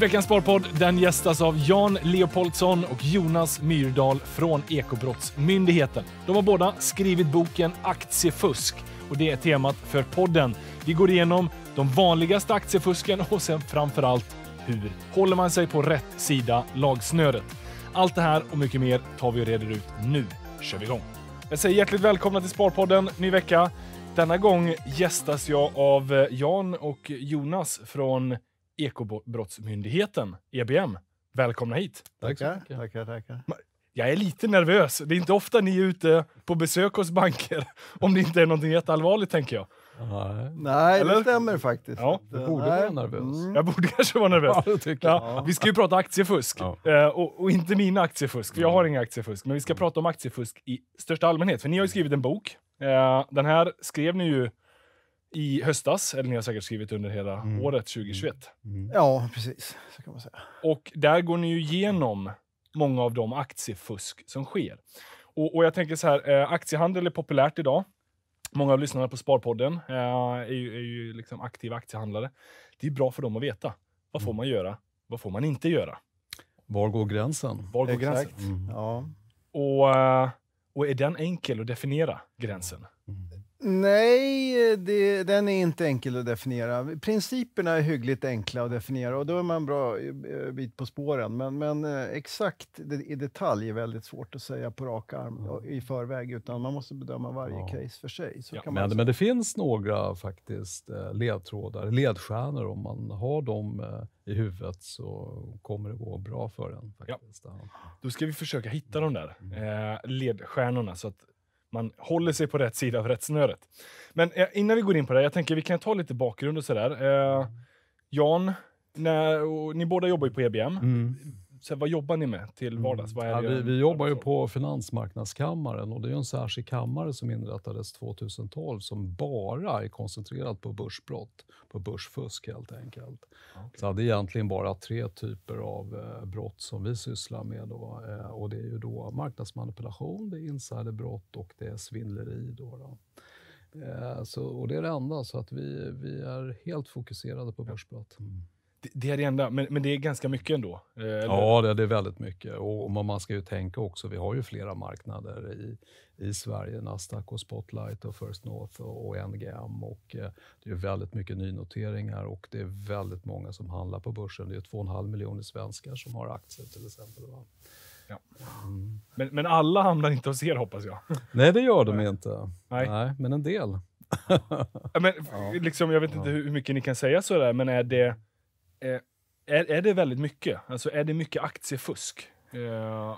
Veckans Sparpodd den gästas av Jan Leopoldsson och Jonas Myrdal från Ekobrottsmyndigheten. De har båda skrivit boken Aktiefusk och det är temat för podden. Vi går igenom de vanligaste aktiefusken och sen framför allt hur håller man sig på rätt sida lagsnöret? Allt det här och mycket mer tar vi och reder ut nu. kör vi igång! Jag säger hjärtligt välkomna till Sparpodden, ny vecka. Denna gång gästas jag av eh, Jan och Jonas från Ekobrottsmyndigheten, EBM. Välkomna hit. Tackar, tackar, tackar. tackar. Jag är lite nervös. Det är inte ofta ni är ute på besök hos banker om det inte är något jätteallvarligt, tänker jag. Nej, Eller? det stämmer faktiskt. Ja. Du borde nej. vara nervös. Mm. Jag borde kanske vara nervös. Ja, tycker jag. Ja. Vi ska ju prata aktiefusk, ja. Eh, och, och, inte mina aktiefusk, för jag har mm. inga aktiefusk. Men vi ska mm. prata om aktiefusk i största allmänhet, för ni har ju mm. skrivit en bok. Eh, den här skrev ni ju i höstas, eller ni har säkert skrivit under hela mm. året 2021. Mm. mm. Ja, precis. Så kan man säga. Och där går ni ju igenom många av de aktiefusk som sker. Och, och jag tänker så här, eh, aktiehandel är populärt idag. Många av lyssnarna på Sparpodden eh, är ju, är ju liksom aktiva aktiehandlare. Det är bra för dem att veta. Vad får mm. man göra? Vad får man inte göra? Var går gränsen? Var går gränsen? Mm. Ja. Och, eh, och är den enkel att definiera, gränsen? Mm. Nej, det, den är inte enkel att definiera. Principerna är hyggligt enkla att definiera och då är man bra eh, bit på spåren. Men, men eh, exakt i detalj är väldigt svårt att säga på rak arm mm. i förväg, utan man måste bedöma varje ja. case för sig. Ja, men, alltså... men, det finns några faktiskt eh, ledtrådar, ledstjärnor. Om man har dem i huvudet så kommer det gå bra för en. Faktiskt. Ja. Då ska vi försöka hitta mm. de där mm. ledstjärnorna så att man håller sig på rätt sida av rättsnöret. Men eh, innan vi går in på det, jag tänker vi kan ta lite bakgrund och sådär. Eh, Jan, när, ni båda jobbar ju på EBM. Mm så vad jobbar ni med till mm. vardags? Mm. Ja, vi, vi jobbar ju på Finansmarknadskammaren och det är en särskild kammare som inrättades 2012 som bara är koncentrerad på börsbrott, på börsfusk helt enkelt. Okay. Så det är egentligen bara tre typer av eh, brott som vi sysslar med då, eh, och det är ju då marknadsmanipulation, det är insiderbrott och det är svindleri. Då, då. Eh, så, och det är det enda, så att vi, vi är helt fokuserade på börsbrott. Mm. Det, det är det enda, men, men det är ganska mycket ändå? Eh, eller? Ja, det, det, är väldigt mycket. Och, och, man ska ju tänka också, vi har ju flera marknader i, i Sverige. Nasdaq och Spotlight och First North och, och NGM. Och, eh, det är väldigt mycket nynoteringar och det är väldigt många som handlar på börsen. Det är 2,5 miljoner svenskar som har aktier till exempel. Va? Ja. Mm. Men, men, alla hamnar inte hos er hoppas jag? Nej, det gör de Nej. inte. Nej. Nej, men en del. men, ja. liksom, jag vet inte hur mycket ni kan säga sådär, men är det... Eh, är, är det väldigt mycket? Alltså är det mycket aktiefusk? Eh,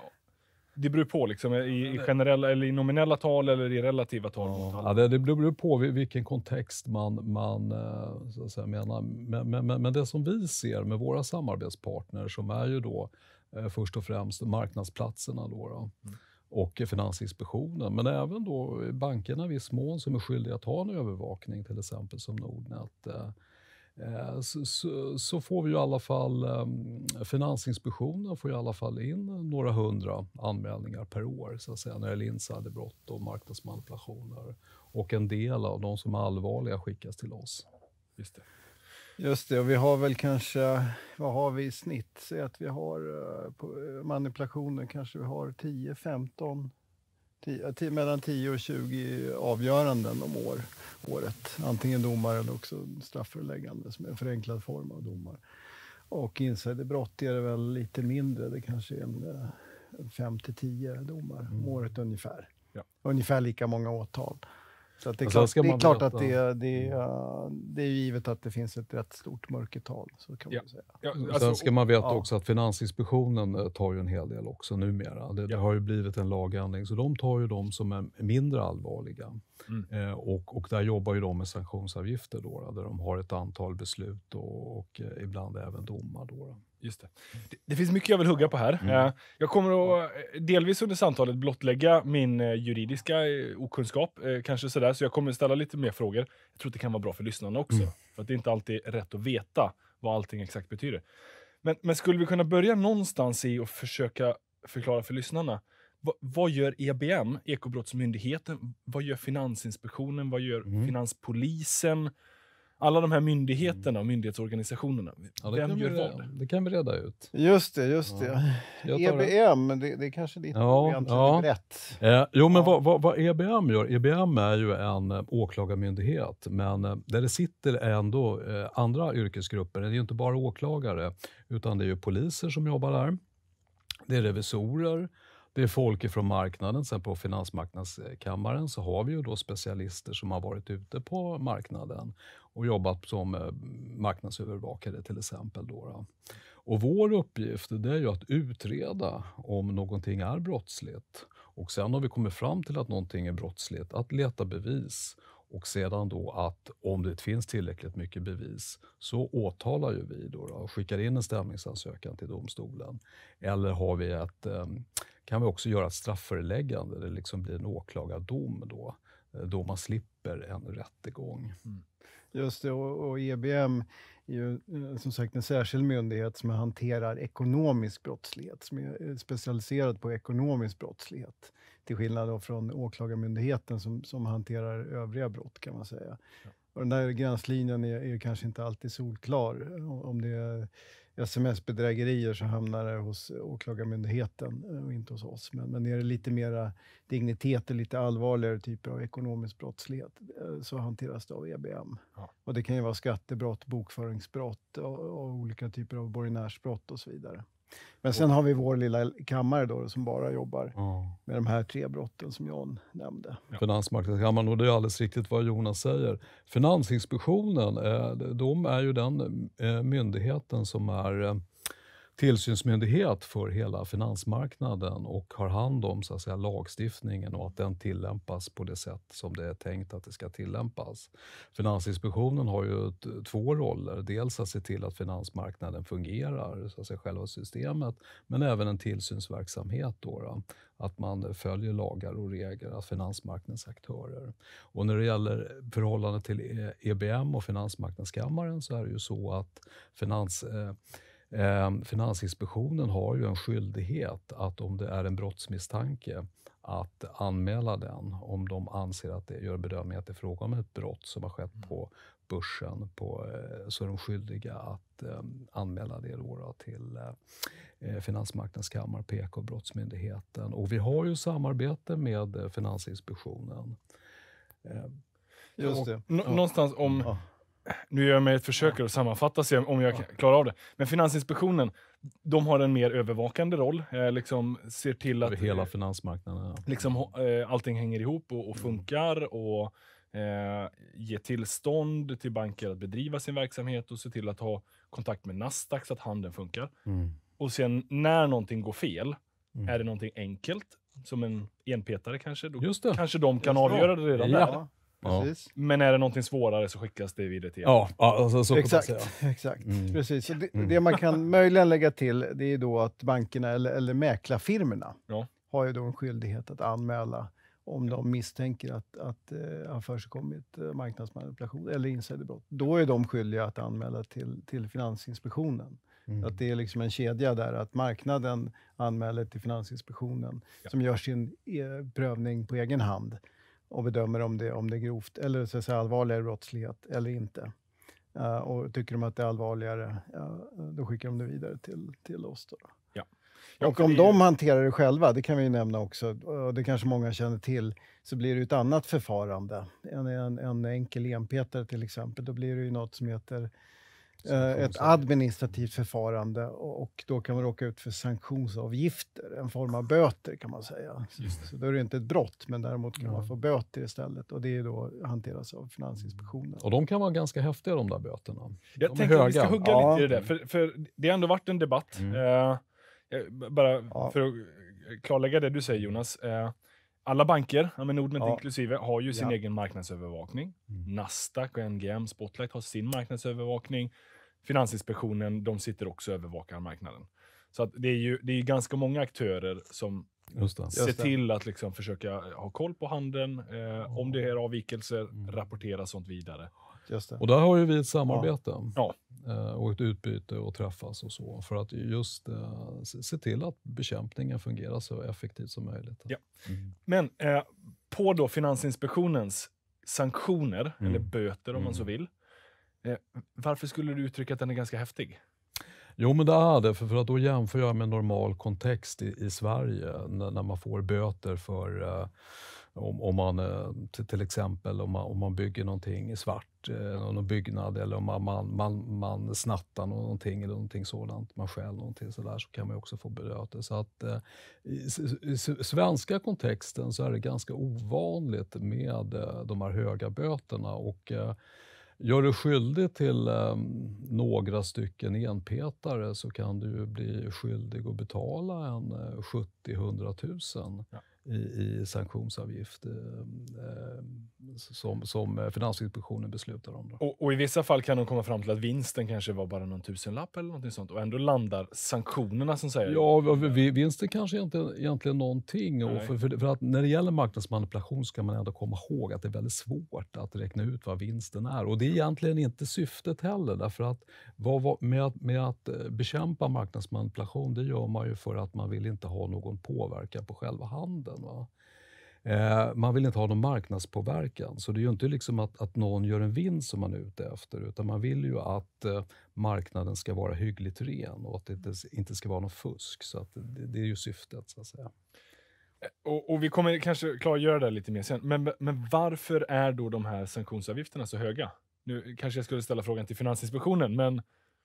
det beror på, liksom, i, generella, eller i nominella tal eller i relativa tal. Ja, ja det, det beror på vilken kontext man, man eh, så att säga, menar. Men, men, men, det som vi ser med våra samarbetspartner som är ju då först och främst marknadsplatserna då, då mm. och Finansinspektionen, men även då bankerna i viss mån som är skyldiga att ha en övervakning, till exempel som Nordnet. Eh, Eh, så, så, får vi i alla fall, ehm, Finansinspektionen får i alla fall in några hundra anmälningar per år så att säga, när det gäller insiderbrott och marknadsmanipulationer. Och en del av de som är allvarliga skickas till oss. Just det. Just det, och vi har väl kanske, vad har vi i snitt? Säg att vi har eh, på eh, manipulationer kanske vi har 10-15 10, mellan 10 och 20 avgöranden om år, året. Antingen domar eller också strafföreläggande som är en förenklad form av domar. Och insiderbrott är det väl lite mindre. Det kanske är 5 eh, till 10 domar om mm. året ungefär. Ja. Ungefär lika många åtal. Så det är, klart, det är klart, att det, det, mm. det är givet att det finns ett rätt stort mörkertal. Så kan ja. man säga. Ja, mm. alltså, Sen ska man veta ja. också att Finansinspektionen eh, tar ju en hel del också numera. Det, ja. det har ju blivit en lagändring, så de tar ju de som är mindre allvarliga. Mm. Eh, och, och där jobbar ju de med sanktionsavgifter, då, där de har ett antal beslut och, och eh, ibland även domar. Då. Just det. det. det. finns mycket jag vill hugga på här. Mm. Eh, jag kommer att eh, delvis under samtalet blottlägga min eh, juridiska okunskap, kanske sådär, så jag kommer ställa lite mer frågor. Jag tror att det kan vara bra för lyssnarna också, mm. för det är inte alltid rätt att veta vad allting exakt betyder. Men, men skulle vi kunna börja någonstans i och försöka förklara för lyssnarna vad, vad gör EBM, Ekobrottsmyndigheten? Vad gör Finansinspektionen? Vad gör mm. Finanspolisen? alla de här myndigheterna och myndighetsorganisationerna, ja, vem gör vad? Det. kan vi reda ut. Just det, just det. Ja. EBM, e det, det är kanske ditt ja, program ja. rätt. Eh, jo, men vad, vad, vad, EBM gör, EBM är ju en ä, eh, åklagarmyndighet, men ä, eh, där det sitter ändå ä, eh, andra yrkesgrupper. Det är ju inte bara åklagare, utan det är ju poliser som jobbar där. Det är revisorer, det är folk från marknaden. Sen på Finansmarknadskammaren så har vi ju då specialister som har varit ute på marknaden och jobbat som eh, marknadsövervakare till exempel. Då, då. Och vår uppgift det är ju att utreda om någonting är brottsligt. Och sen har vi kommit fram till att någonting är brottsligt, att leta bevis och sedan då att om det finns tillräckligt mycket bevis så åtalar ju vi då, då och skickar in en stämningsansökan till domstolen. Eller har vi ett, eh, kan vi också göra ett strafföreläggande, det liksom blir en åklagardom då, eh, då man slipper en rättegång. Mm. Just det, och, EBM är ju eh, som sagt en särskild myndighet som hanterar ekonomisk brottslighet, som är eh, specialiserad på ekonomisk brottslighet. Till skillnad från Åklagarmyndigheten som, som hanterar övriga brott, kan man säga. Ja. Och den där gränslinjen är, är, kanske inte alltid solklar, om det är sms-bedrägerier så hamnar det hos Åklagarmyndigheten eh, och inte hos oss. Men, men är det lite mera dignitet och lite allvarligare typer av ekonomisk brottslighet eh, så hanteras det av EBM. Ja. Och det kan ju vara skattebrott, bokföringsbrott och, och olika typer av borgenärsbrott och så vidare. Men sen har vi vår lilla kammare då, som bara jobbar ja. med de här tre brotten som John nämnde. Ja. Finansmarknadskammaren, och det är alldeles riktigt vad Jonas säger. Finansinspektionen, eh, de är ju den eh, myndigheten som är eh, tillsynsmyndighet för hela finansmarknaden och har hand om så att säga, lagstiftningen och att den tillämpas på det sätt som det är tänkt att det ska tillämpas. Finansinspektionen har ju två roller. Dels att se till att finansmarknaden fungerar, så att säga, själva systemet, men även en tillsynsverksamhet. Då, då att man följer lagar och regler, att finansmarknadens aktörer. Och när det gäller förhållandet till EBM e och Finansmarknadskammaren så är det ju så att finans eh, Ehm, Finansinspektionen har ju en skyldighet att om det är en brottsmisstanke att anmäla den om de anser att det gör bedömningen att det är fråga om ett brott som har skett mm. på börsen på, eh, så är de skyldiga att ehm, anmäla det då till eh, eh, Finansmarknadskammaren, PK, Brottsmyndigheten. Och vi har ju samarbete med Finansinspektionen. Ehm, Just det. ja. Någonstans om ja nu gör jag mig ett försök att sammanfatta se om jag klarar av det. Men Finansinspektionen, de har en mer övervakande roll. Eh, liksom ser till att... hela finansmarknaden. Ja. Liksom, eh, allting hänger ihop och, och mm. funkar. och eh, Ge tillstånd till banker att bedriva sin verksamhet och se till att ha kontakt med Nasdaq så att handeln funkar. Mm. Och sen när någonting går fel, mm. är det någonting enkelt, som en enpetare kanske, då kanske de kan avgöra det redan ja. där. Precis. Men är det någonting svårare så skickas det vidare till Ja, ja alltså, så exakt. exakt. Mm. Precis. Så det, mm. det, man kan möjligen lägga till det är då att bankerna eller, eller mäklarfirmorna ja. har ju då en skyldighet att anmäla om de misstänker att, det eh, har förekommit eh, marknadsmanipulation eller insiderbrott. Då är de skyldiga att anmäla till, till Finansinspektionen. Mm. Att det är liksom en kedja där, att marknaden anmäler till Finansinspektionen ja. som gör sin e prövning på egen hand och bedömer om det, om det är grovt eller så att säga, allvarligare brottslighet eller inte. Uh, och Tycker de att det är allvarligare, uh, då skickar de det vidare till, till oss. Då. Ja. och om de hanterar det själva, det kan vi ju nämna också, och det kanske många känner till, så blir det ett annat förfarande. En, en, en enkel enpetare till exempel, då blir det ju något som heter Eh, ett administrativt förfarande och då kan man råka ut för sanktionsavgifter, en form av böter kan man säga. Så då är det inte ett brott, men däremot kan ja. man få böter istället och det är då hanteras av Finansinspektionen. Och de kan vara ganska häftiga de där böterna. Jag de tänker att vi ska hugga ja. lite i det där, för, för det har ändå varit en debatt. Mm. Eh, eh bara ja. för att eh, klarlägga det du säger Jonas. Eh, alla banker, ja, men Nordnet ja. inklusive, har ju sin ja. egen marknadsövervakning. Mm. Nasdaq och NGM Spotlight har sin marknadsövervakning. Finansinspektionen de sitter också och övervakar marknaden. Så det är ju det är ganska många aktörer som ser till att liksom försöka ha koll på handeln. Eh, oh. Om det är avvikelser, mm. rapportera sånt vidare. Och där har ju vi ett samarbete ja. Eh, och ett utbyte och träffas och så för att just eh, se till att bekämpningen fungerar så effektivt som möjligt. Ja. Mm. Men eh, på då Finansinspektionens sanktioner, mm. eller böter om man så mm. vill, Eh, varför skulle du uttrycka att den är ganska häftig? Jo, men det är det, för, för att då jämför jag med normal kontext i, i Sverige, när, när, man får böter för eh, om, om, man eh, till, exempel om man, om man bygger någonting svart, eh, någon byggnad eller om man, man, man, man snattar någonting eller någonting sådant, man stjäl någonting sådär, så kan man också få böter. Så att eh, i, i, svenska kontexten så är det ganska ovanligt med de här höga böterna och eh, Gör du skyldig till um, några stycken enpetare så kan du ju bli skyldig att betala en uh, 70-100 000. Ja i, i sanktionsavgift eh, eh, som, som eh, Finansinspektionen beslutar om. Och, och, I vissa fall kan de komma fram till att vinsten kanske var bara någon tusenlapp eller någonting sånt och ändå landar sanktionerna som säger... Ja, vinsten kanske inte egentligen någonting. Och för, för, för, att när det gäller marknadsmanipulation ska man ändå komma ihåg att det är väldigt svårt att räkna ut vad vinsten är. Och det är egentligen inte syftet heller, därför att vad, med, med att bekämpa marknadsmanipulation, det gör man ju för att man vill inte ha någon påverkan på själva handeln biten. Va? Eh, man vill inte ha någon marknadspåverkan, så det är ju inte liksom att, att någon gör en vinst som man är ute efter, utan man vill ju att eh, marknaden ska vara hyggligt ren och att det inte, ska vara någon fusk. Så det, det, är ju syftet, så att säga. Eh, och, och vi kommer kanske klargöra det lite mer sen, men, men varför är då de här sanktionsavgifterna så höga? Nu kanske jag skulle ställa frågan till Finansinspektionen, men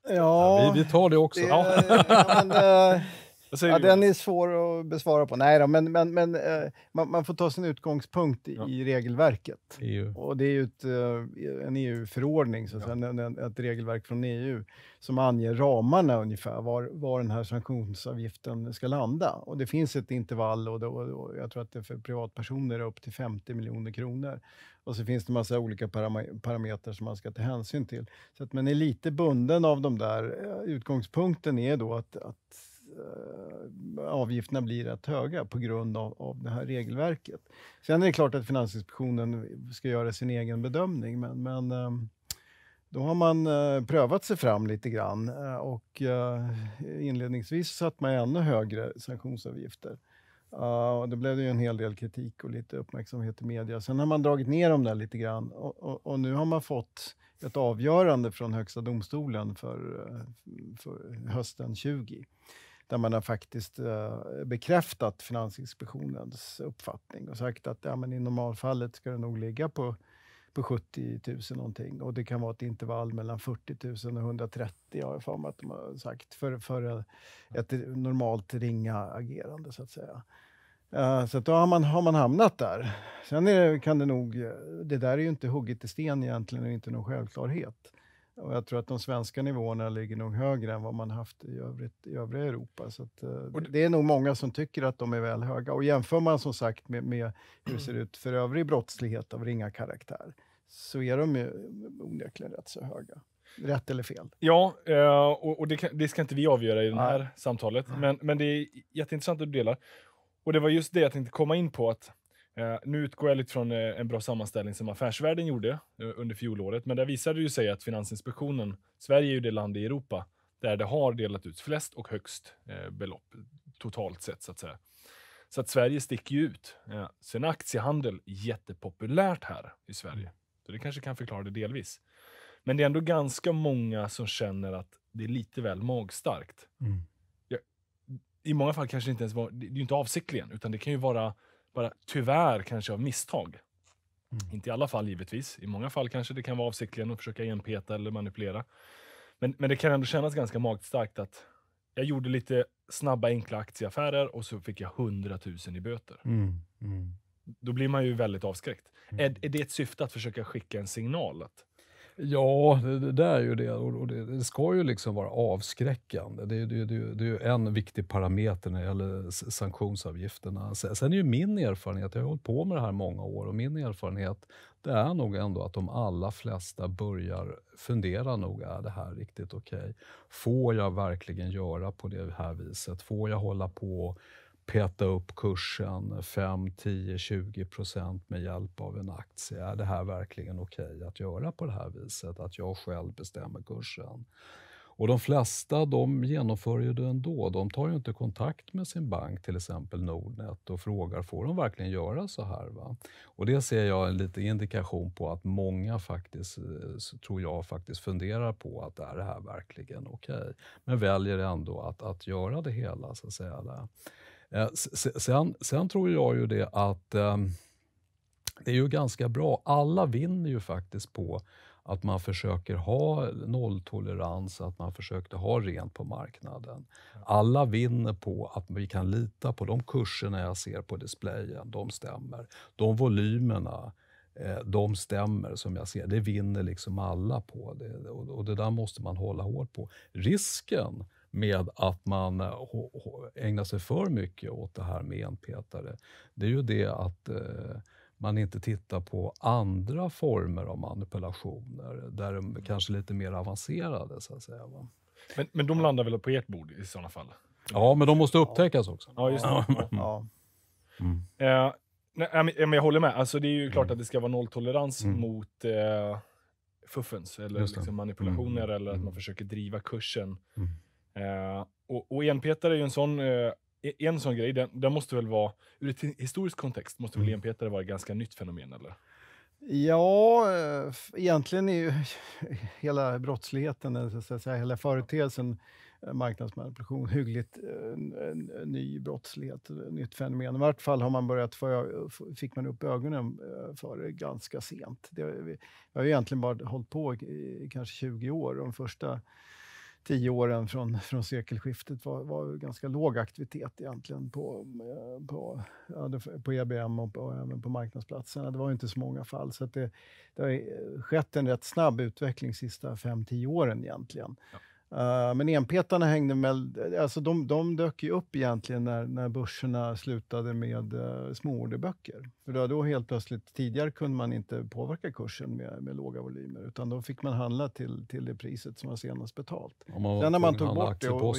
Ja, ja vi, vi, tar det också. Det, ja. Ja, men, Ja, den är svår att besvara på. Nej då, men, men, men eh, man, man, får ta sin utgångspunkt i ja. regelverket. EU. Och det är ju ett, eh, en EU-förordning, så ja. en, ett regelverk från EU som anger ramarna ungefär, var, var den här sanktionsavgiften ska landa. Och det finns ett intervall och, då, och jag tror att det för privatpersoner upp till 50 miljoner kronor. Och så finns det massa olika param parametrar som man ska ta hänsyn till. Så att man är lite bunden av de där. Eh, utgångspunkten är då att, att Eh, avgifterna blir rätt höga på grund av, av det här regelverket. Sen är det klart att Finansinspektionen ska göra sin egen bedömning, men, men eh, då har man eh, prövat sig fram lite grann och inledningsvis satte man ännu högre sanktionsavgifter. och då blev det ju en hel del kritik och lite uppmärksamhet i media. Sen har man dragit ner dem där lite grann och, och, och nu har man fått ett avgörande från Högsta domstolen för, för hösten 20 där man har faktiskt eh, bekräftat Finansinspektionens uppfattning och sagt att ja, men i normalfallet ska det nog ligga på på 70 000 någonting och det kan vara ett intervall mellan 40 000 och 130 har jag för mig att de har sagt, för, för ett normalt ringa agerande så att säga. Eh, så då har man, har man hamnat där. Sen det, kan det nog, det där är ju inte hugget i sten egentligen och inte någon självklarhet. Och jag tror att de svenska nivåerna ligger nog högre än vad man haft i, övrigt, i övriga Europa. Så att, eh, det är nog många som tycker att de är väl höga. Och jämför man som sagt med, med hur det ser ut för övrig brottslighet av ringa karaktär, så är de onekligen rätt så höga. Rätt eller fel? Ja, eh, och det, kan, det ska inte vi avgöra i det här Nej. samtalet, men, men det är jätteintressant att du delar. Och det var just det jag tänkte komma in på, att Eh, nu utgår jag lite från eh, en bra sammanställning som Affärsvärlden gjorde eh, under fjolåret, men där visade det sig att Finansinspektionen, Sverige är ju det land i Europa där det har delat ut flest och högst belopp totalt sett så att säga. Så att Sverige sticker ju ut. Sen är aktiehandel jättepopulärt här i Sverige, så det kanske kan förklara det delvis. Men det är ändå ganska många som känner att det är lite väl magstarkt. Mm. I många fall kanske det inte ens var, det är ju inte avsiktligen, utan det kan ju vara bara tyvärr kanske av misstag. Mm. Inte i alla fall givetvis. I många fall kanske det kan vara avsiktligen att försöka enpeta eller manipulera. Men, men det kan ändå kännas ganska magstarkt att jag gjorde lite snabba enkla aktieaffärer och så fick jag 100 000 i böter. Mm. Mm. Då blir man ju väldigt avskräckt. Mm. Är, är det ett syfte att försöka skicka en signal? Att Ja, det, det, där är ju det. Och det, det ska ju liksom vara avskräckande. Det, det, det, det är ju en viktig parameter när det gäller sanktionsavgifterna. Sen är ju min erfarenhet, jag har hållit på med det här många år, och min erfarenhet det är nog ändå att de allra flesta börjar fundera nog, är det här riktigt okej? Okay? Får jag verkligen göra på det här viset? Får jag hålla på peta upp kursen 5, 10, 20 procent med hjälp av en aktie. Är det här verkligen okej okay att göra på det här viset? Att jag själv bestämmer kursen? Och de flesta de genomför ju det ändå. De tar ju inte kontakt med sin bank, till exempel Nordnet, och frågar får de verkligen göra så här. Va? Och det ser jag en liten indikation på att många faktiskt, eh, tror jag, faktiskt funderar på att är det här verkligen okej? Okay? Men väljer ändå att, att göra det hela, så att säga. Där. Eh, sen, sen, tror jag ju det att ehm, det är ju ganska bra. Alla vinner ju faktiskt på att man försöker ha nolltolerans, att man försöker ha rent på marknaden. Alla vinner på att vi kan lita på de kurserna jag ser på displayen, de stämmer. De volymerna, eh, de stämmer som jag ser. Det vinner liksom alla på. Det, och det där måste man hålla hårt på. Risken med att man eh, ägnar sig för mycket åt det här med enpetare, det är ju det att eh, man inte tittar på andra former av manipulationer, där de mm. kanske är lite mer avancerade. så att säga. Men, men de landar väl på ert bord i sådana fall? Ja, men de måste upptäckas också. Ja, just det. Ja. Mm. Eh, nej, men jag håller med. Alltså, det är ju mm. klart att det ska vara nolltolerans mm. mot eh, fuffens eller liksom manipulationer mm. eller att man mm. försöker driva kursen Eh, och, och enpetare är ju en sån, eh, en sån grej. Den, den, måste väl vara, ur ett historiskt kontext, måste väl mm. enpetare vara ett ganska nytt fenomen? eller? Ja, eh, egentligen är ju hela brottsligheten, eh, så att säga, hela företeelsen marknadsmanipulation hyggligt ny brottslighet, nytt fenomen. I vart fall har man börjat få, fick man upp ögonen för det ganska sent. Det, jag har egentligen bara hållit på i kanske 20 år. De första tio åren från, från sekelskiftet var, var ganska låg aktivitet egentligen på, eh, på, på EBM och på, även på marknadsplatserna. Det var ju inte så många fall. Så det, det har eh, skett en rätt snabb utveckling de sista fem, tio åren egentligen. Ja. Eh, men enpetarna hängde med, alltså de, de dök ju upp egentligen när, när börserna slutade med uh, småorderböcker. För då, då helt plötsligt, tidigare kunde man inte påverka kursen med, med låga volymer, utan då fick man handla till, till det priset som var senast betalt. Sen när man tog bort det och,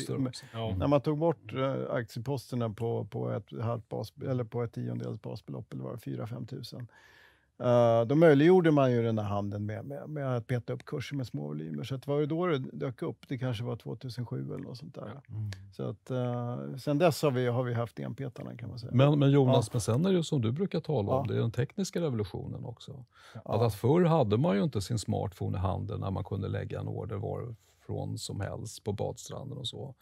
ja. när man tog bort uh, aktieposterna på, på ett halvt bas, eller på ett tiondels basbelopp, eller var det 4-5 tusen, Uh, då möjliggjorde man ju den här handeln med, med, med att peta upp kurser med små volymer. Så att var det då det dök upp? Det kanske var 2007 eller något sånt där. Mm. Så att, uh, sen dess har vi, har vi haft enpetarna kan man säga. Men, men Jonas, ja. men sen är det ju som du brukar tala om, ja. det är den tekniska revolutionen också. Ja. Att, att förr hade man ju inte sin smartphone i handen när man kunde lägga en order var från som helst på badstranden och så.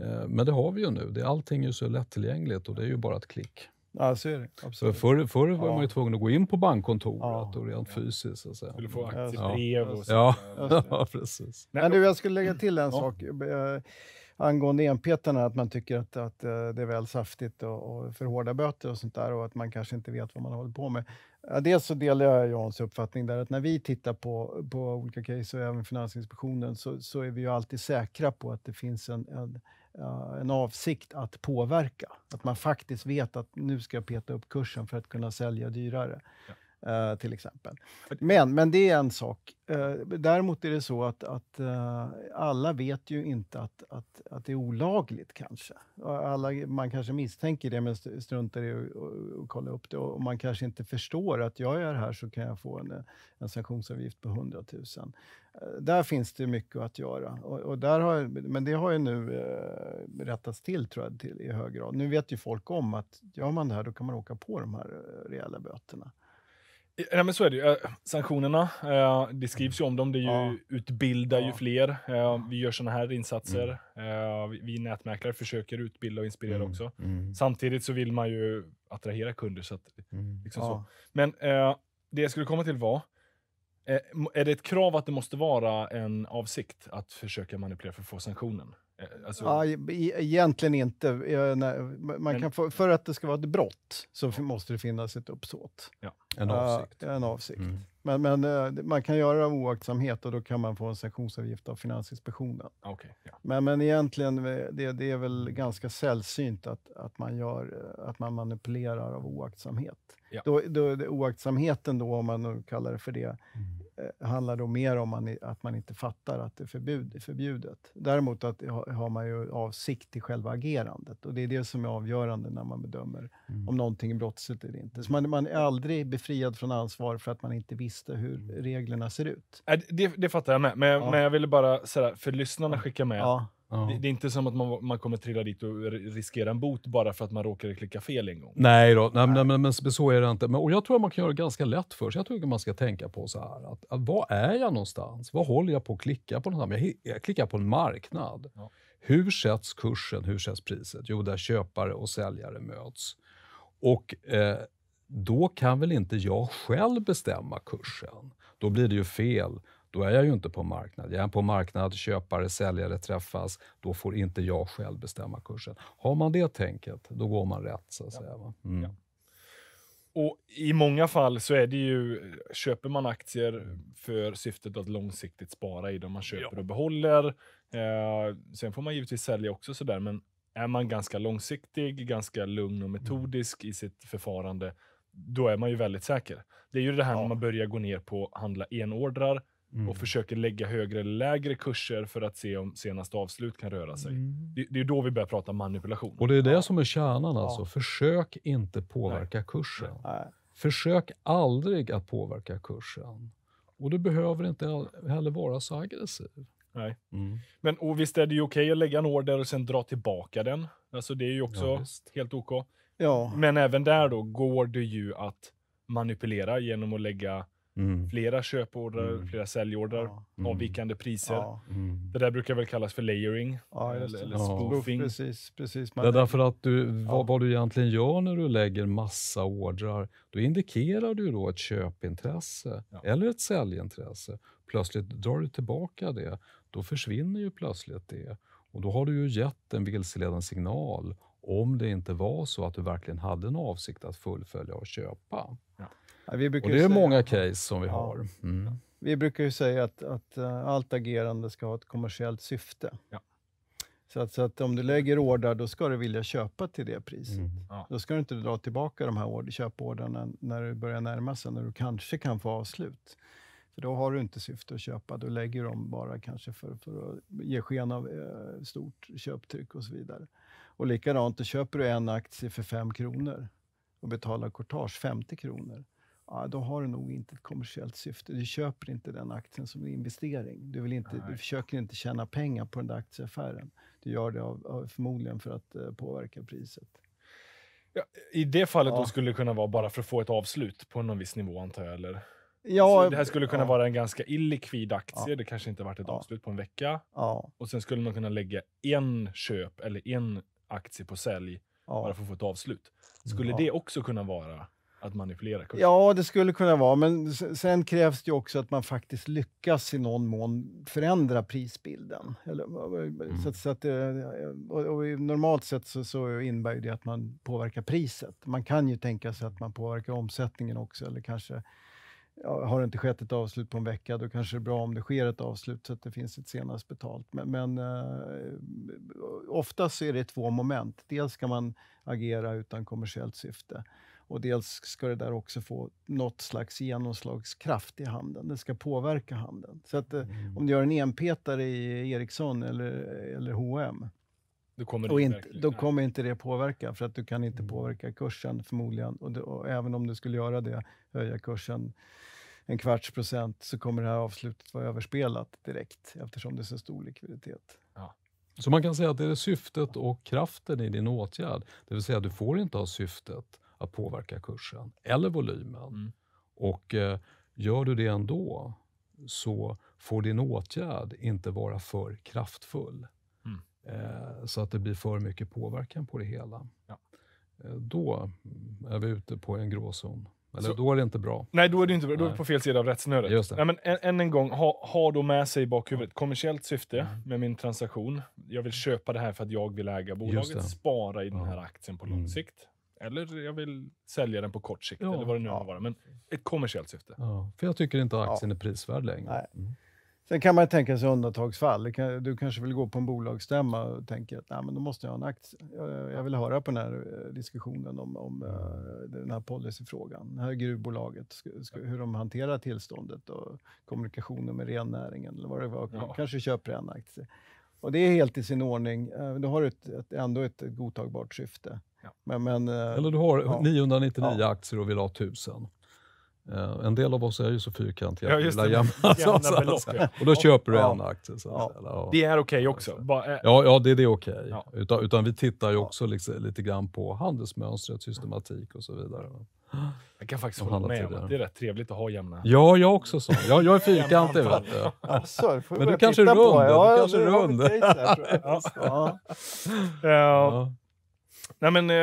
Uh, men det har vi ju nu. Det, allting är ju så lättillgängligt och det är ju bara ett klick. Ja, så är det. Absolut. För förr, förr var ja. man ju tvungen att gå in på bankkontoret ja. och rent fysiskt. Så att säga. Skulle få aktiebrev och så. Ja, ja precis. Men du, jag skulle lägga till en sak eh, angående enpetarna, att man tycker att, att eh, det är väl saftigt och, och för hårda böter och sånt där och att man kanske inte vet vad man håller på med. Dels så delar jag Jans uppfattning där att när vi tittar på, på olika case och även Finansinspektionen så, så är vi ju alltid säkra på att det finns en, en Eh, en avsikt att påverka. Att man faktiskt vet att nu ska jag peta upp kursen för att kunna sälja dyrare. Ja. Uh, till exempel. Men, men det är en sak. Uh, däremot är det så att, att uh, alla vet ju inte att, att, att det är olagligt kanske. Alla, man kanske misstänker det men struntar i att kolla upp det och, man kanske inte förstår att jag är här så kan jag få en, en sanktionsavgift på 100 000. Där finns det mycket att göra. Och, och där har, men det har ju nu eh, rättats till, tror jag, till, i hög grad. Nu vet ju folk om att gör man det här, då kan man åka på de här rejäla böterna. Ja, men så är det ju. Eh, sanktionerna, eh, det skrivs ju om dem. Det ju, ja. utbildar ja. ju fler. Eh, vi gör sådana här insatser. Mm. Vi nätmäklare försöker utbilda och inspirera mm. också. Mm. Samtidigt så vill man ju attrahera kunder. Så att, mm. liksom ja. så. Men det jag skulle komma till var, är det ett krav att det måste vara en avsikt att försöka manipulera för att få sanktionen? Eh, alltså... Ja, egentligen inte. Man kan för, för, att det ska vara ett brott så måste det finnas ett uppsåt. Ja, en avsikt. en avsikt. Mm. Men, men, eh, man kan göra det av oaktsamhet och då kan man få en sanktionsavgift av Finansinspektionen. Okay, ja. men, men egentligen, eh, det, det är väl ganska sällsynt att, att, man, gör, att man manipulerar av oaktsamhet. Ja. Då, då, oaktsamheten då, om man nu kallar det för det, mm. Eh, handlar då mer om man, att man inte fattar att det är förbud, förbjudet. Däremot att, har man ju avsikt i själva agerandet och det är det som är avgörande när man bedömer mm. om någonting är brottsligt eller inte. Så man, man, är aldrig befriad från ansvar för att man inte visste hur mm. reglerna ser ut. Äh, det, det fattar jag med, men, ja. men jag ville bara sådär, för lyssnarna skicka med ja. Det, det, är inte som att man, man kommer trilla dit och riskera en bot bara för att man råkade klicka fel en gång. Nej, då. Nej, nej. Men, men, så är det inte. Men, och jag tror att man kan göra det ganska lätt för sig. Jag tror att man ska tänka på så här, att, att vad är jag någonstans? Vad håller jag på att klicka på? Någonstans? Jag, jag klickar på en marknad. Ja. Hur sätts kursen? Hur sätts priset? Jo, där köpare och säljare möts. Och eh, då kan väl inte jag själv bestämma kursen? Då blir det ju fel då är jag ju inte på marknad. Jag är på marknad, köpare, säljare träffas. Då får inte jag själv bestämma kursen. Har man det tänket, då går man rätt så att ja. säga. Mm. Ja. Och I många fall så är det ju, köper man aktier för syftet att långsiktigt spara i dem, man köper ja. och behåller. Eh, sen får man givetvis sälja också sådär, men är man ganska långsiktig, ganska lugn och mm. metodisk mm. i sitt förfarande, då är man ju väldigt säker. Det är ju det här ja. när man börjar gå ner på handla enordrar, Mm. och försöker lägga högre eller lägre kurser för att se om senaste avslut kan röra sig. Mm. Det, det, är då vi börjar prata manipulation. Och det är det ja. som är kärnan alltså. Ja. Försök inte påverka Nej. kursen. Nej. Försök aldrig att påverka kursen. Och du behöver inte heller vara så aggressiv. Nej. Mm. Men och visst är det okej okay att lägga en order och sen dra tillbaka den. Alltså det är ju också ja, helt OK. Ja. Men även där då går det ju att manipulera genom att lägga Mm. Flera köporder, mm. flera säljorder, ja. avvikande mm. priser. Ja. Mm. Det där brukar väl kallas för layering ja, eller, eller spoofing. Precis, precis. det är därför att du, vad, vad, du egentligen gör när du lägger massa ordrar, då indikerar du då ett köpintresse eller ett säljintresse. Plötsligt drar du tillbaka det, då försvinner ju plötsligt det. Och då har du ju gett en vilseledande signal om det inte var så att du verkligen hade en avsikt att fullfölja och köpa. Ja vi brukar och det är säga, många case som vi har. Mm. Vi brukar ju säga att, att eh, allt agerande ska ha ett kommersiellt syfte. Ja. Så att, så att, om du lägger order, då ska du vilja köpa till det priset. Mm. Ja. Då ska du inte dra tillbaka de här köporderna när du börjar närma sig, när du kanske kan få avslut. För då har du inte syfte att köpa, då lägger du dem bara kanske för, för att ge sken av eh, stort köptryck och så vidare. Och likadant, då köper du en aktie för 5 kronor och betalar courtage 50 kronor ja, då har du nog inte ett kommersiellt syfte. Du köper inte den aktien som en investering. Du, vill inte, du försöker inte tjäna pengar på den där aktieaffären. Du gör det av, av förmodligen för att uh, påverka priset. Ja, I det fallet ja. skulle det kunna vara bara för att få ett avslut på någon viss nivå, antar jag? Eller? Ja, så det här skulle kunna ja. vara en ganska illikvid aktie. Det kanske inte varit ett avslut på en vecka. Och Sen skulle man kunna lägga en köp eller en aktie på sälj bara för att få ett avslut. Skulle det också kunna vara att manipulera kursen? Ja, det skulle kunna vara, men sen krävs det också att man faktiskt lyckas i någon mån förändra prisbilden. Eller, mm. så, att, så att, eh, eh, och, normalt sett så, så innebär det att man påverkar priset. Man kan ju tänka sig att man påverkar omsättningen också, eller kanske ja, har det inte skett ett avslut på en vecka, då kanske det är bra om det sker ett avslut så att det finns ett senast betalt. Men, men eh, oftast så är det två moment. Dels ska man agera utan kommersiellt syfte och dels ska det där också få något slags genomslagskraft i handen. Det ska påverka handeln. Så att eh, mm. om du gör en enpetare i Ericsson eller, eller H&M och in, då kommer inte det påverka, för att du kan inte mm. påverka kursen förmodligen. Och, det, och, även om du skulle göra det, höja kursen en kvarts procent, så kommer det här avslutet vara överspelat direkt, eftersom det är så stor likviditet. Ja. Så man kan säga att det är syftet och kraften i din åtgärd, det vill säga att du får inte ha syftet att påverka kursen eller volymen. Mm. Och eh, gör du det ändå så får din åtgärd inte vara för kraftfull. Mm. Eh, så att det blir för mycket påverkan på det hela. Ja. Eh, då är vi ute på en gråzon. Eller så, då är det inte bra. Nej, då är det inte bra. Nej. Då är det på fel sida av rättsnöret. Just det. Nej, men än, än en gång, ha, ha då med sig i bakhuvudet. Kommersiellt syfte mm. med min transaktion. Jag vill köpa det här för att jag vill äga bolaget. Spara i den här aktien på mm. lång sikt. Eller jag vill sälja den på kort sikt, ja, eller vad det nu ja. må vara. Men ett kommersiellt syfte. Ja, för jag tycker inte att aktien är prisvärd längre. Nej. Mm. Sen kan man tänka sig undantagsfall. Du kanske vill gå på en bolagsstämma och tänker att Nej, men då måste jag ha en aktie. Jag vill höra på den här eh, diskussionen om, om eh, den här policyfrågan. Det här gruvbolaget, hur de hanterar tillståndet och kommunikationen med rennäringen eller vad det var. Ja. Kanske köper en aktie. Och det är helt i sin ordning. Eh, då har du ett, ett, ändå ett godtagbart syfte. Men, men, eh, Eller du har ja. 999 ja. aktier och vill ha 1000. Uh, eh, en del av oss är ju så fyrkantiga Ja, vi gillar jämna Och då köper du en aktie. Så ja. Eller, det är okej okay också? Eh- ja, ja, det, det är okej. Okay. Utan, utan, vi tittar ju också liksom, lite grann på handelsmönstret, systematik och så vidare. Jag kan faktiskt hålla med om att det är rätt trevligt att ha jämna... Ja, jag också så. Jag, jag är fyrkantig. vet du. Alltså, Men du kanske är rund. Ja, du kanske är rund. Nej, men, eh,